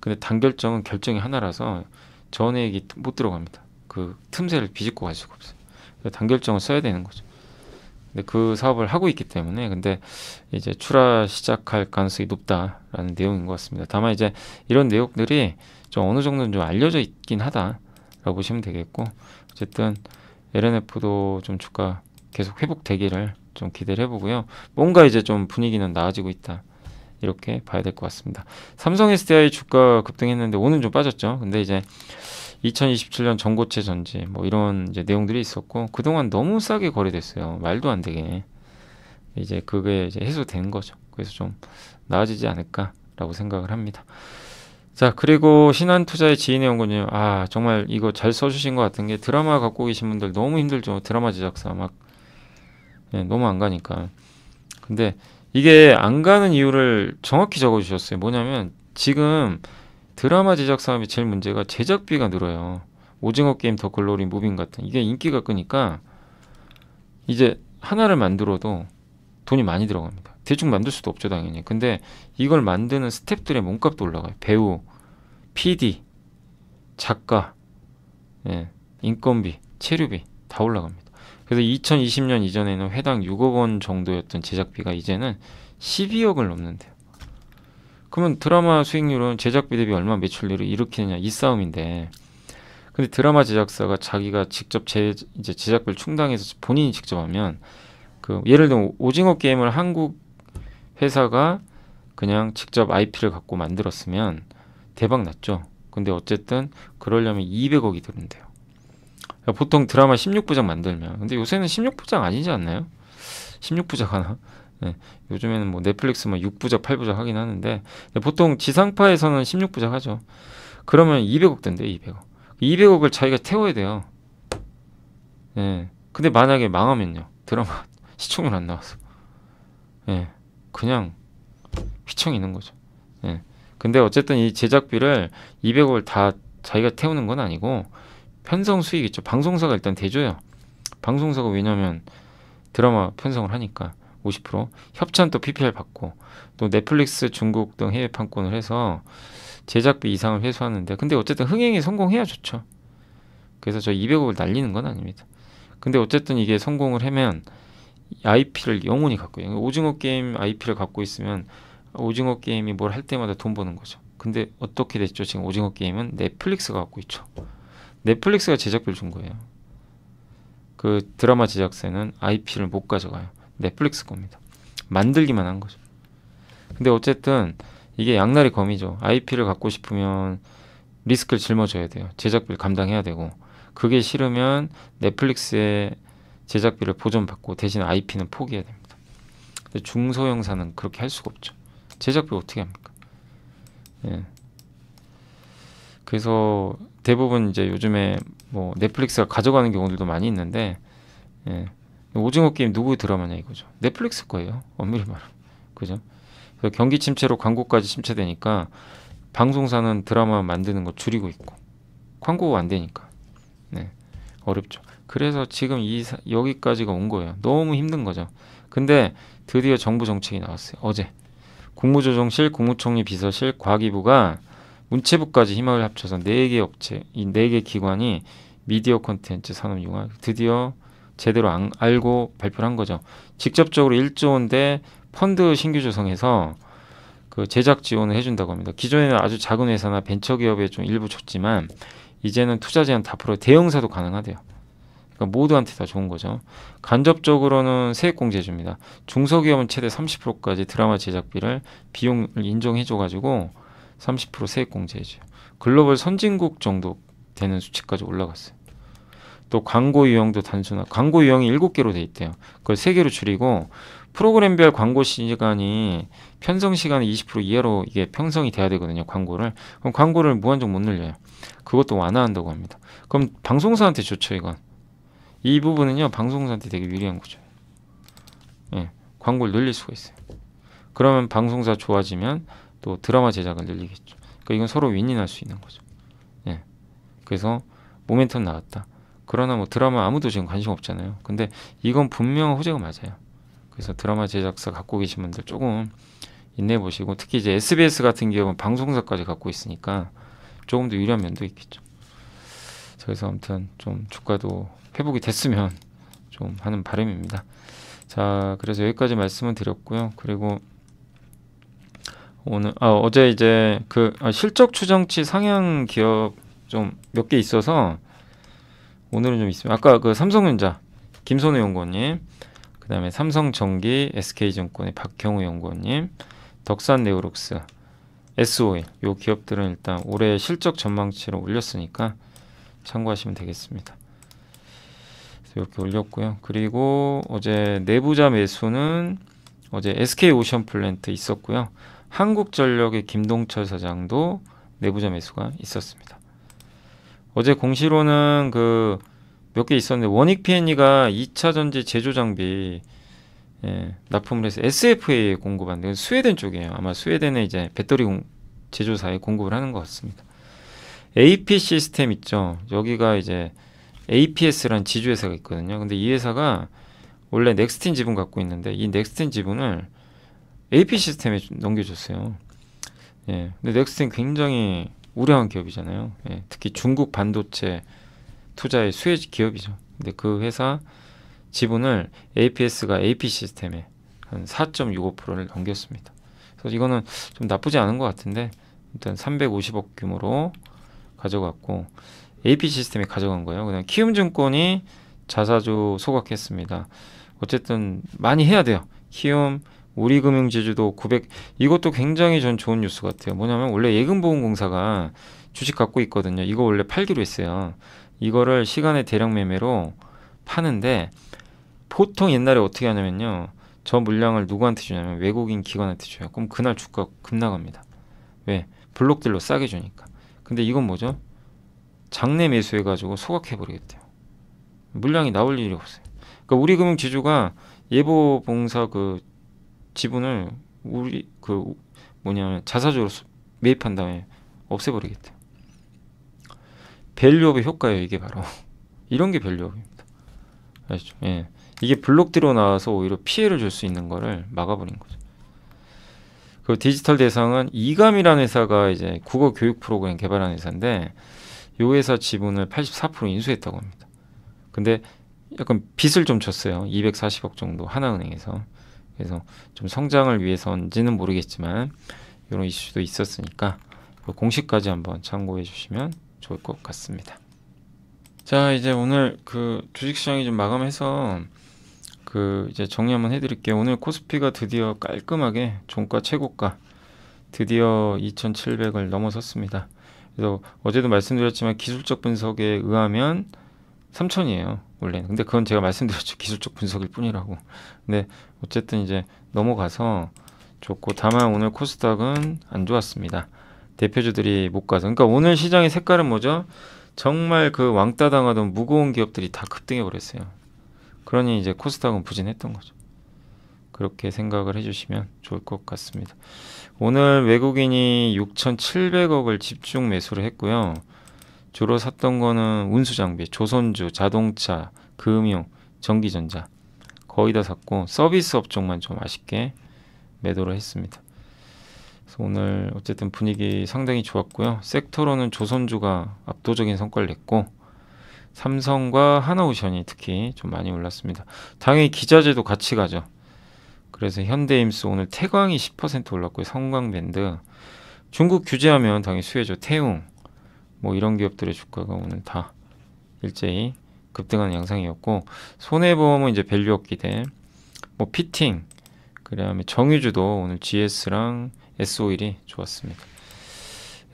근데 단결정은 결정이 하나라서 전액이 못 들어갑니다. 그 틈새를 비집고 갈 수가 없어요. 단결정을 써야 되는 거죠. 근데 그 사업을 하고 있기 때문에 근데 이제 출하 시작할 가능성이 높다라는 내용인 것 같습니다. 다만 이제 이런 내용들이 좀 어느 정도는 좀 알려져 있긴 하다라고 보시면 되겠고 어쨌든 LNF도 좀 주가 계속 회복되기를 좀 기대를 해보고요. 뭔가 이제 좀 분위기는 나아지고 있다. 이렇게 봐야 될 것 같습니다. 삼성 SDI 주가 급등했는데 오늘 좀 빠졌죠. 근데 이제 2027년 전고체 전지 뭐 이런 이제 내용들이 있었고 그동안 너무 싸게 거래됐어요. 말도 안 되게. 이제 그게 이제 해소된 거죠. 그래서 좀 나아지지 않을까라고 생각을 합니다. 자 그리고 신한투자의 지인의 연구님 아 정말 이거 잘 써주신 것 같은 게 드라마 갖고 계신 분들 너무 힘들죠 드라마 제작사 막 예, 너무 안 가니까 근데 이게 안 가는 이유를 정확히 적어주셨어요 뭐냐면 지금 드라마 제작 사업이 제일 문제가 제작비가 늘어요. 오징어 게임 더 글로리 무빙 같은 이게 인기가 끄니까 이제 하나를 만들어도 돈이 많이 들어갑니다. 대충 만들 수도 없죠 당연히. 근데 이걸 만드는 스탭들의 몸값도 올라가요. 배우, PD, 작가, 예, 인건비, 체류비 다 올라갑니다. 그래서 2020년 이전에는 회당 6억 원 정도였던 제작비가 이제는 12억을 넘는데요. 그러면 드라마 수익률은 제작비 대비 얼마 매출률을 일으키느냐 이 싸움인데 근데 드라마 제작사가 자기가 직접 제, 이제 제작비를 충당해서 본인이 직접 하면 그 예를 들면 오징어 게임을 한국 회사가 그냥 직접 IP를 갖고 만들었으면 대박 났죠. 근데 어쨌든 그러려면 200억이 드는데요. 그러니까 보통 드라마 16부작 만들면 근데 요새는 16부작 아니지 않나요? 16부작 하나? 네, 요즘에는 뭐 넷플릭스 뭐 6부작, 8부작 하긴 하는데 보통 지상파에서는 16부작 하죠. 그러면 200억 된대 200억. 200억을 자기가 태워야 돼요. 예. 근데 만약에 망하면요. 드라마 시청률 안 나와서. 예. 그냥 휘청 있는 거죠. 예. 근데 어쨌든 이 제작비를 200억을 다 자기가 태우는 건 아니고 편성 수익 있죠. 방송사가 일단 대줘요. 방송사가 왜냐면 드라마 편성을 하니까. 50% 협찬 또 p p l 받고 또 넷플릭스 중국 등 해외 판권을 해서 제작비 이상을 회수하는데 근데 어쨌든 흥행에 성공해야 좋죠. 그래서 저 200억을 날리는 건 아닙니다. 근데 어쨌든 이게 성공을 하면 IP를 영원히 갖고 있는 오징어 게임 IP를 갖고 있으면 오징어 게임이 뭘 할 때마다 돈 버는 거죠. 근데 어떻게 됐죠? 지금 오징어 게임은 넷플릭스가 갖고 있죠. 넷플릭스가 제작비를 준 거예요. 그 드라마 제작사는 IP를 못 가져가요. 넷플릭스 겁니다. 만들기만 한 거죠. 근데 어쨌든 이게 양날의 검이죠. IP를 갖고 싶으면 리스크를 짊어져야 돼요. 제작비를 감당해야 되고 그게 싫으면 넷플릭스의 제작비를 보존받고 대신 IP는 포기해야 됩니다. 중소형사는 그렇게 할 수가 없죠. 제작비 어떻게 합니까? 예. 그래서 대부분 이제 요즘에 뭐 넷플릭스가 가져가는 경우들도 많이 있는데 예. 오징어 게임 누구 드라마냐 이거죠. 넷플릭스 거예요. 엄밀히 말하면. 그죠? 경기 침체로 광고까지 침체되니까 방송사는 드라마 만드는 거 줄이고 있고 광고 안 되니까 네 어렵죠. 그래서 지금 이 사, 여기까지가 온 거예요. 너무 힘든 거죠. 근데 드디어 정부 정책이 나왔어요. 어제 국무조정실, 국무총리 비서실, 과기부가 문체부까지 희망을 합쳐서 네 개 업체, 이 네 개 기관이 미디어 콘텐츠 산업 융합 드디어 제대로 안, 알고 발표를 한 거죠. 직접적으로 1조 원대 펀드 신규 조성해서 그 제작 지원을 해준다고 합니다. 기존에는 아주 작은 회사나 벤처기업에 좀 일부 줬지만 이제는 투자 제한 다 풀어 대형사도 가능하대요. 그러니까 모두한테 다 좋은 거죠. 간접적으로는 세액 공제 줍니다. 중소기업은 최대 30%까지 드라마 제작비를 비용을 인정해줘가지고 30% 세액 공제해줘요. 글로벌 선진국 정도 되는 수치까지 올라갔어요. 또 광고 유형도 단순화. 광고 유형이 7개로 돼 있대요. 그걸 3개로 줄이고 프로그램별 광고 시간이 편성 시간의 20% 이하로 이게 편성이 돼야 되거든요. 광고를. 그럼 광고를 무한정 못 늘려요. 그것도 완화한다고 합니다. 그럼 방송사한테 좋죠, 이건. 이 부분은요. 방송사한테 되게 유리한 거죠. 예. 광고를 늘릴 수가 있어요. 그러면 방송사 좋아지면 또 드라마 제작을 늘리겠죠. 그러니까 이건 서로 윈윈할 수 있는 거죠. 예. 그래서 모멘텀 나왔다. 그러나 뭐 드라마 아무도 지금 관심 없잖아요. 근데 이건 분명 호재가 맞아요. 그래서 드라마 제작사 갖고 계신 분들 조금 인내 보시고 특히 이제 SBS 같은 기업은 방송사까지 갖고 있으니까 조금 더 유리한 면도 있겠죠. 그래서 아무튼 좀 주가도 회복이 됐으면 좀 하는 바람입니다. 자, 그래서 여기까지 말씀을 드렸고요. 그리고 오늘 아, 어제 이제 그 아, 실적 추정치 상향 기업 좀 몇 개 있어서 오늘은 좀 있습니다. 아까 그 삼성전자 김선우 연구원님, 그 다음에 삼성전기, SK증권의 박경우 연구원님, 덕산네오룩스 SO일 요 기업들은 일단 올해 실적 전망치로 올렸으니까 참고하시면 되겠습니다. 이렇게 올렸고요. 그리고 어제 내부자 매수는 어제 SK 오션 플랜트 있었고요. 한국전력의 김동철 사장도 내부자 매수가 있었습니다. 어제 공시로는 그 몇 개 있었는데 원익 PN이가 2차 전지 제조 장비 예, 납품을 해서 SFA에 공급한데 스웨덴 쪽이에요. 아마 스웨덴에 이제 배터리 공, 제조사에 공급을 하는 것 같습니다. AP 시스템 있죠. 여기가 이제 APS라는 지주회사가 있거든요. 근데 이 회사가 원래 넥스틴 지분 갖고 있는데 이 넥스틴 지분을 AP 시스템에 넘겨줬어요. 예. 근데 넥스틴 굉장히 우량한 기업이잖아요. 예, 특히 중국 반도체 투자의 수혜지 기업이죠. 근데 그 회사 지분을 APS가 AP 시스템에 한 4.65%를 넘겼습니다. 그래서 이거는 좀 나쁘지 않은 것 같은데 일단 350억 규모로 가져갔고 AP 시스템이 가져간 거예요. 그냥 키움증권이 자사주 소각했습니다. 어쨌든 많이 해야 돼요. 키움 우리금융지주도 900 이것도 굉장히 전 좋은 뉴스 같아요. 뭐냐면 원래 예금보험공사가 주식 갖고 있거든요. 이거 원래 팔기로 했어요. 이거를 시간의 대량 매매로 파는데 보통 옛날에 어떻게 하냐면요. 저 물량을 누구한테 주냐면 외국인 기관한테 줘요. 그럼 그날 주가 급나갑니다. 왜? 블록들로 싸게 주니까. 근데 이건 뭐죠? 장내 매수해가지고 소각해버리겠대요. 물량이 나올 일이 없어요. 그러니까 우리금융지주가 예보봉사 그 지분을 우리 그 뭐냐면 자사적으로 매입한 다음에 없애버리겠다. 밸류업의 효과예요. 이게 바로 이런 게 밸류업입니다. 아시죠? 예. 이게 블록들로 나와서 오히려 피해를 줄 수 있는 거를 막아버린 거죠. 그 디지털 대상은 이감이라는 회사가 이제 국어 교육 프로그램 개발한 회사인데 이 회사 지분을 84% 인수했다고 합니다. 근데 약간 빚을 좀쳤어요 240억 정도 하나은행에서. 그래서 좀 성장을 위해서인지는 모르겠지만 이런 이슈도 있었으니까 공식까지 한번 참고해 주시면 좋을 것 같습니다. 자 이제 오늘 그 주식시장이 좀 마감해서 그 이제 정리 한번 해드릴게요. 오늘 코스피가 드디어 깔끔하게 종가 최고가 드디어 2,700을 넘어섰습니다. 그래서 어제도 말씀드렸지만 기술적 분석에 의하면 3천이에요 원래 근데 그건 제가 말씀드렸죠 기술적 분석일 뿐이라고 근데 어쨌든 이제 넘어가서 좋고 다만 오늘 코스닥은 안 좋았습니다 대표주들이 못 가서 그러니까 오늘 시장의 색깔은 뭐죠 정말 그 왕따 당하던 무거운 기업들이 다 급등해 버렸어요 그러니 이제 코스닥은 부진했던 거죠 그렇게 생각을 해주시면 좋을 것 같습니다 오늘 외국인이 6,700억을 집중 매수를 했고요 주로 샀던 거는 운수 장비, 조선주, 자동차, 금융, 전기전자 거의 다 샀고 서비스 업종만 좀 아쉽게 매도를 했습니다. 그래서 오늘 어쨌든 분위기 상당히 좋았고요. 섹터로는 조선주가 압도적인 성과를 냈고 삼성과 하나오션이 특히 좀 많이 올랐습니다. 당연히 기자재도 같이 가죠. 그래서 현대임스 오늘 태광이 10% 올랐고요. 성광밴드 중국 규제하면 당연히 수혜죠. 태웅 뭐 이런 기업들의 주가가 오늘 다 일제히 급등하는 양상이었고 손해보험은 이제 밸류업 기대 뭐 피팅 그다음에 정유주도 오늘 GS랑 S5일이 좋았습니다.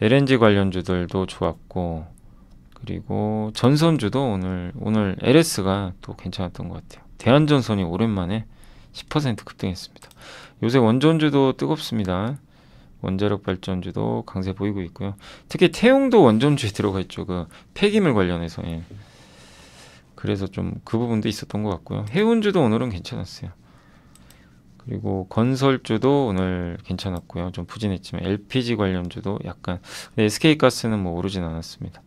LNG 관련주들도 좋았고 그리고 전선주도 오늘 오늘 LS가 또 괜찮았던 것 같아요. 대한전선이 오랜만에 10% 급등했습니다. 요새 원전주도 뜨겁습니다. 원자력 발전주도 강세 보이고 있고요. 특히 태용도 원전주에 들어가 있죠. 그 폐기물 관련해서. 예. 그래서 좀 그 부분도 있었던 것 같고요. 해운주도 오늘은 괜찮았어요. 그리고 건설주도 오늘 괜찮았고요. 좀 부진했지만 LPG 관련주도 약간 SK가스는 뭐 오르진 않았습니다.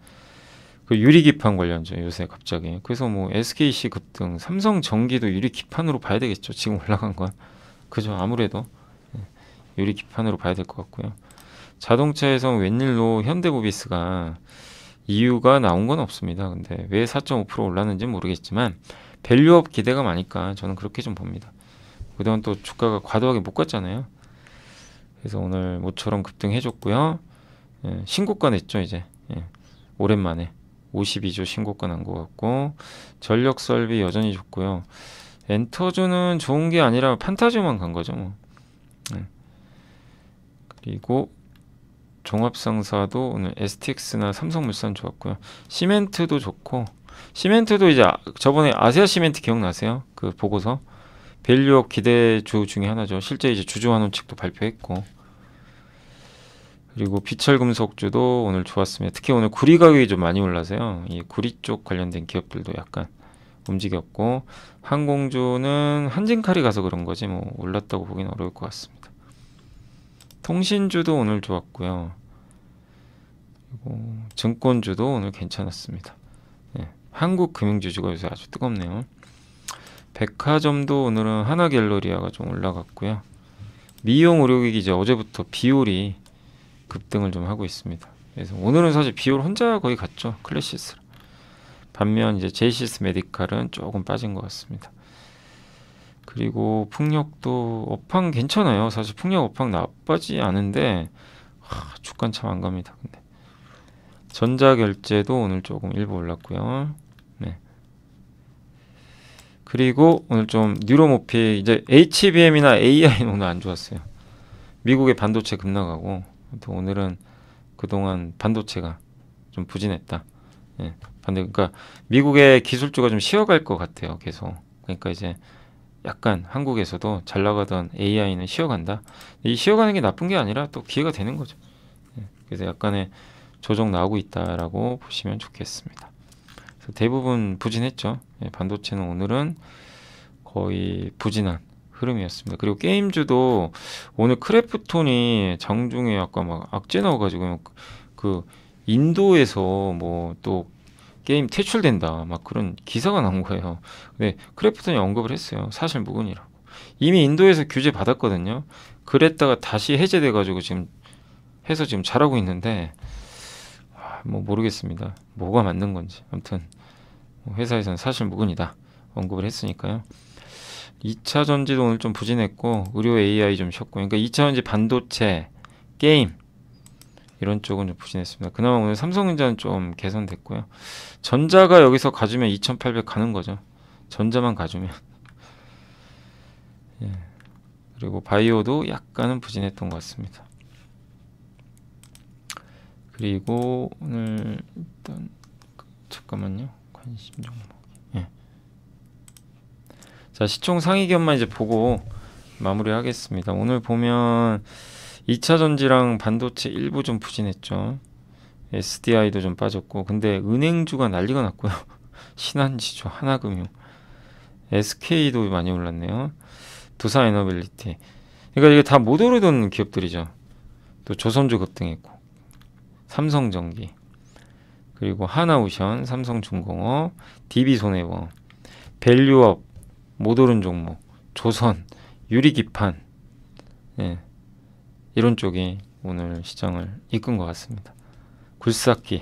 그 유리기판 관련주 요새 갑자기 그래서 뭐 SKC 급등 삼성전기도 유리기판으로 봐야 되겠죠. 지금 올라간 건 그죠 아무래도 유리 기판으로 봐야 될 것 같고요. 자동차에서 웬일로 현대모비스가 이유가 나온 건 없습니다. 근데 왜 4.5% 올랐는지 모르겠지만 밸류업 기대감 아닐까 저는 그렇게 좀 봅니다. 그동안 또 주가가 과도하게 못 갔잖아요. 그래서 오늘 모처럼 급등해줬고요. 예, 신고가 냈죠 이제 예, 오랜만에 52조 신고가 난 것 같고 전력 설비 여전히 좋고요. 엔터주는 좋은 게 아니라 판타지만 간 거죠. 뭐. 그리고 종합상사도 오늘 STX나 삼성물산 좋았고요. 시멘트도 좋고 시멘트도 이제 아, 저번에 아세아 시멘트 기억나세요? 그 보고서 밸류업 기대주 중에 하나죠. 실제 이제 주주환원 측도 발표했고 그리고 비철금속주도 오늘 좋았습니다. 특히 오늘 구리 가격이 좀 많이 올라서요. 이 구리 쪽 관련된 기업들도 약간 움직였고 항공주는 한진칼이 가서 그런 거지 뭐 올랐다고 보기는 어려울 것 같습니다. 통신주도 오늘 좋았고요. 그리고 증권주도 오늘 괜찮았습니다. 네. 예, 한국금융주주가 요새 아주 뜨겁네요. 백화점도 오늘은 하나갤러리아가 좀 올라갔고요. 미용 의료기기 이제 어제부터 비율이 급등을 좀 하고 있습니다. 그래서 오늘은 사실 비율 혼자 거의 갔죠. 클래시스. 반면 이제 제시스 메디칼은 조금 빠진 것 같습니다. 그리고 풍력도 업황 괜찮아요. 사실 풍력 업황 나빠지 않은데 하, 주간 참안 갑니다. 근데 전자결제도 오늘 조금 일부 올랐고요. 네. 그리고 오늘 좀 뉴로모피 이제 HBM이나 AI는 오늘 안 좋았어요. 미국의 반도체 급락하고 또 오늘은 그동안 반도체가 좀 부진했다. 예. 반대 그러니까 미국의 기술주가 좀 쉬어갈 것 같아요. 계속. 그러니까 이제 약간 한국에서도 잘 나가던 AI는 쉬어간다. 이 쉬어가는 게 나쁜 게 아니라 또 기회가 되는 거죠. 예, 그래서 약간의 조정 나오고 있다라고 보시면 좋겠습니다. 대부분 부진했죠. 예, 반도체는 오늘은 거의 부진한 흐름이었습니다. 그리고 게임주도 오늘 크래프톤이 장중에 아까 막 악재 나와가지고 그 인도에서 뭐또 게임 퇴출된다 막 그런 기사가 나온 거예요. 근데 크래프톤이 언급을 했어요. 사실 무근이라고. 이미 인도에서 규제 받았거든요. 그랬다가 다시 해제돼 가지고 지금 해서 지금 잘하고 있는데 아, 뭐 모르겠습니다. 뭐가 맞는 건지. 아무튼 뭐 회사에서는 사실 무근이다 언급을 했으니까요. 2차 전지도 오늘 좀 부진했고 의료 AI 좀 쉬었고 그러니까 2차 전지 반도체 게임 이런 쪽은 좀 부진했습니다. 그나마 오늘 삼성전자는 좀 개선됐고요. 전자가 여기서 가주면 2800 가는 거죠. 전자만 가주면. 예. 그리고 바이오도 약간은 부진했던 것 같습니다. 그리고 오늘 일단 그 잠깐만요. 관심 종목. 예. 자, 시총 상위견만 이제 보고 마무리하겠습니다. 오늘 보면 2차 전지랑 반도체 일부 좀 부진했죠. SDI도 좀 빠졌고 근데 은행주가 난리가 났고요. 신한지주, 하나금융, SK도 많이 올랐네요. 두산에너빌리티. 그러니까 이게 다 못 오르던 기업들이죠. 또 조선주 급등했고 삼성전기 그리고 하나우션, 삼성중공업, DB손해보험, 밸류업 못 오른 종목, 조선, 유리기판 예. 이런 쪽이 오늘 시장을 이끈 것 같습니다. 굴삭기,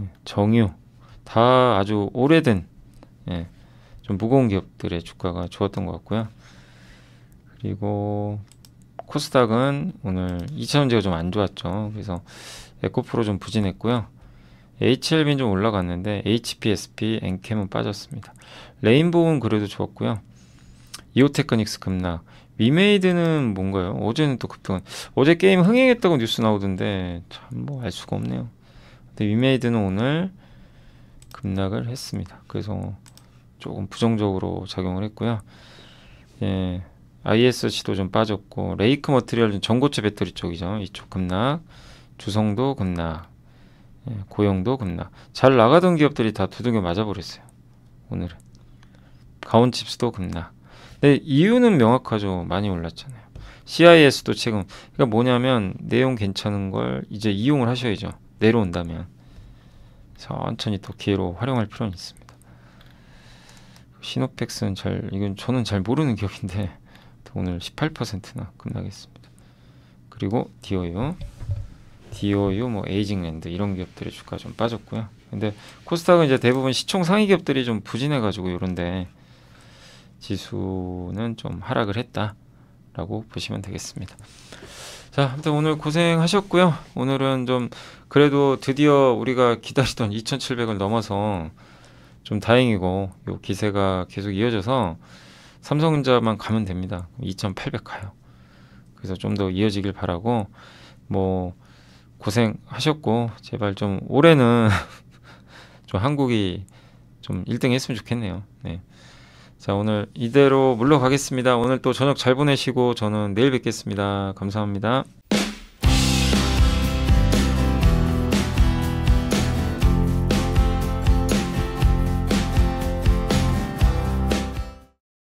예, 정유 다 아주 오래된 예, 좀 무거운 기업들의 주가가 좋았던 것 같고요. 그리고 코스닥은 오늘 2차전지가 좀 안 좋았죠. 그래서 에코프로 좀 부진했고요. HLB는 좀 올라갔는데 HPSP, 엔캠은 빠졌습니다. 레인보우는 그래도 좋았고요. 이오테크닉스 급락. 미메이드는 뭔가요? 어제는 또 급등 어제 게임 흥행했다고 뉴스 나오던데 참 뭐 알 수가 없네요. 근데 미메이드는 오늘 급락을 했습니다. 그래서 조금 부정적으로 작용을 했고요. 예, ISC도 좀 빠졌고 레이크 머트리얼 전고체 배터리 쪽이죠. 이쪽 급락, 주성도 급락, 예, 고용도 급락. 잘 나가던 기업들이 다두둥이 맞아버렸어요. 오늘은 가온칩스도 급락. 근데 네, 이유는 명확하죠. 많이 올랐잖아요. CIS도 지금 그러니까 뭐냐면 내용 괜찮은 걸 이제 이용을 하셔야죠. 내려온다면 천천히 더 기회로 활용할 필요는 있습니다. 시노펙스는 잘 이건 저는 잘 모르는 기업인데 오늘 18%나 끝나겠습니다. 그리고 디오유, 디오유 뭐 에이징랜드 이런 기업들의 주가 좀 빠졌고요. 근데 코스닥은 이제 대부분 시총 상위 기업들이 좀 부진해가지고 요런데 지수는 좀 하락을 했다라고 보시면 되겠습니다. 자, 아무튼 오늘 고생하셨고요. 오늘은 좀 그래도 드디어 우리가 기다리던 2,700을 넘어서 좀 다행이고 요 기세가 계속 이어져서 삼성전자만 가면 됩니다. 2,800 가요. 그래서 좀 더 이어지길 바라고 뭐 고생하셨고 제발 좀 올해는 좀 한국이 좀 1등 했으면 좋겠네요. 네. 자, 오늘 이대로 물러가겠습니다. 오늘 또 저녁 잘 보내시고 저는 내일 뵙겠습니다. 감사합니다.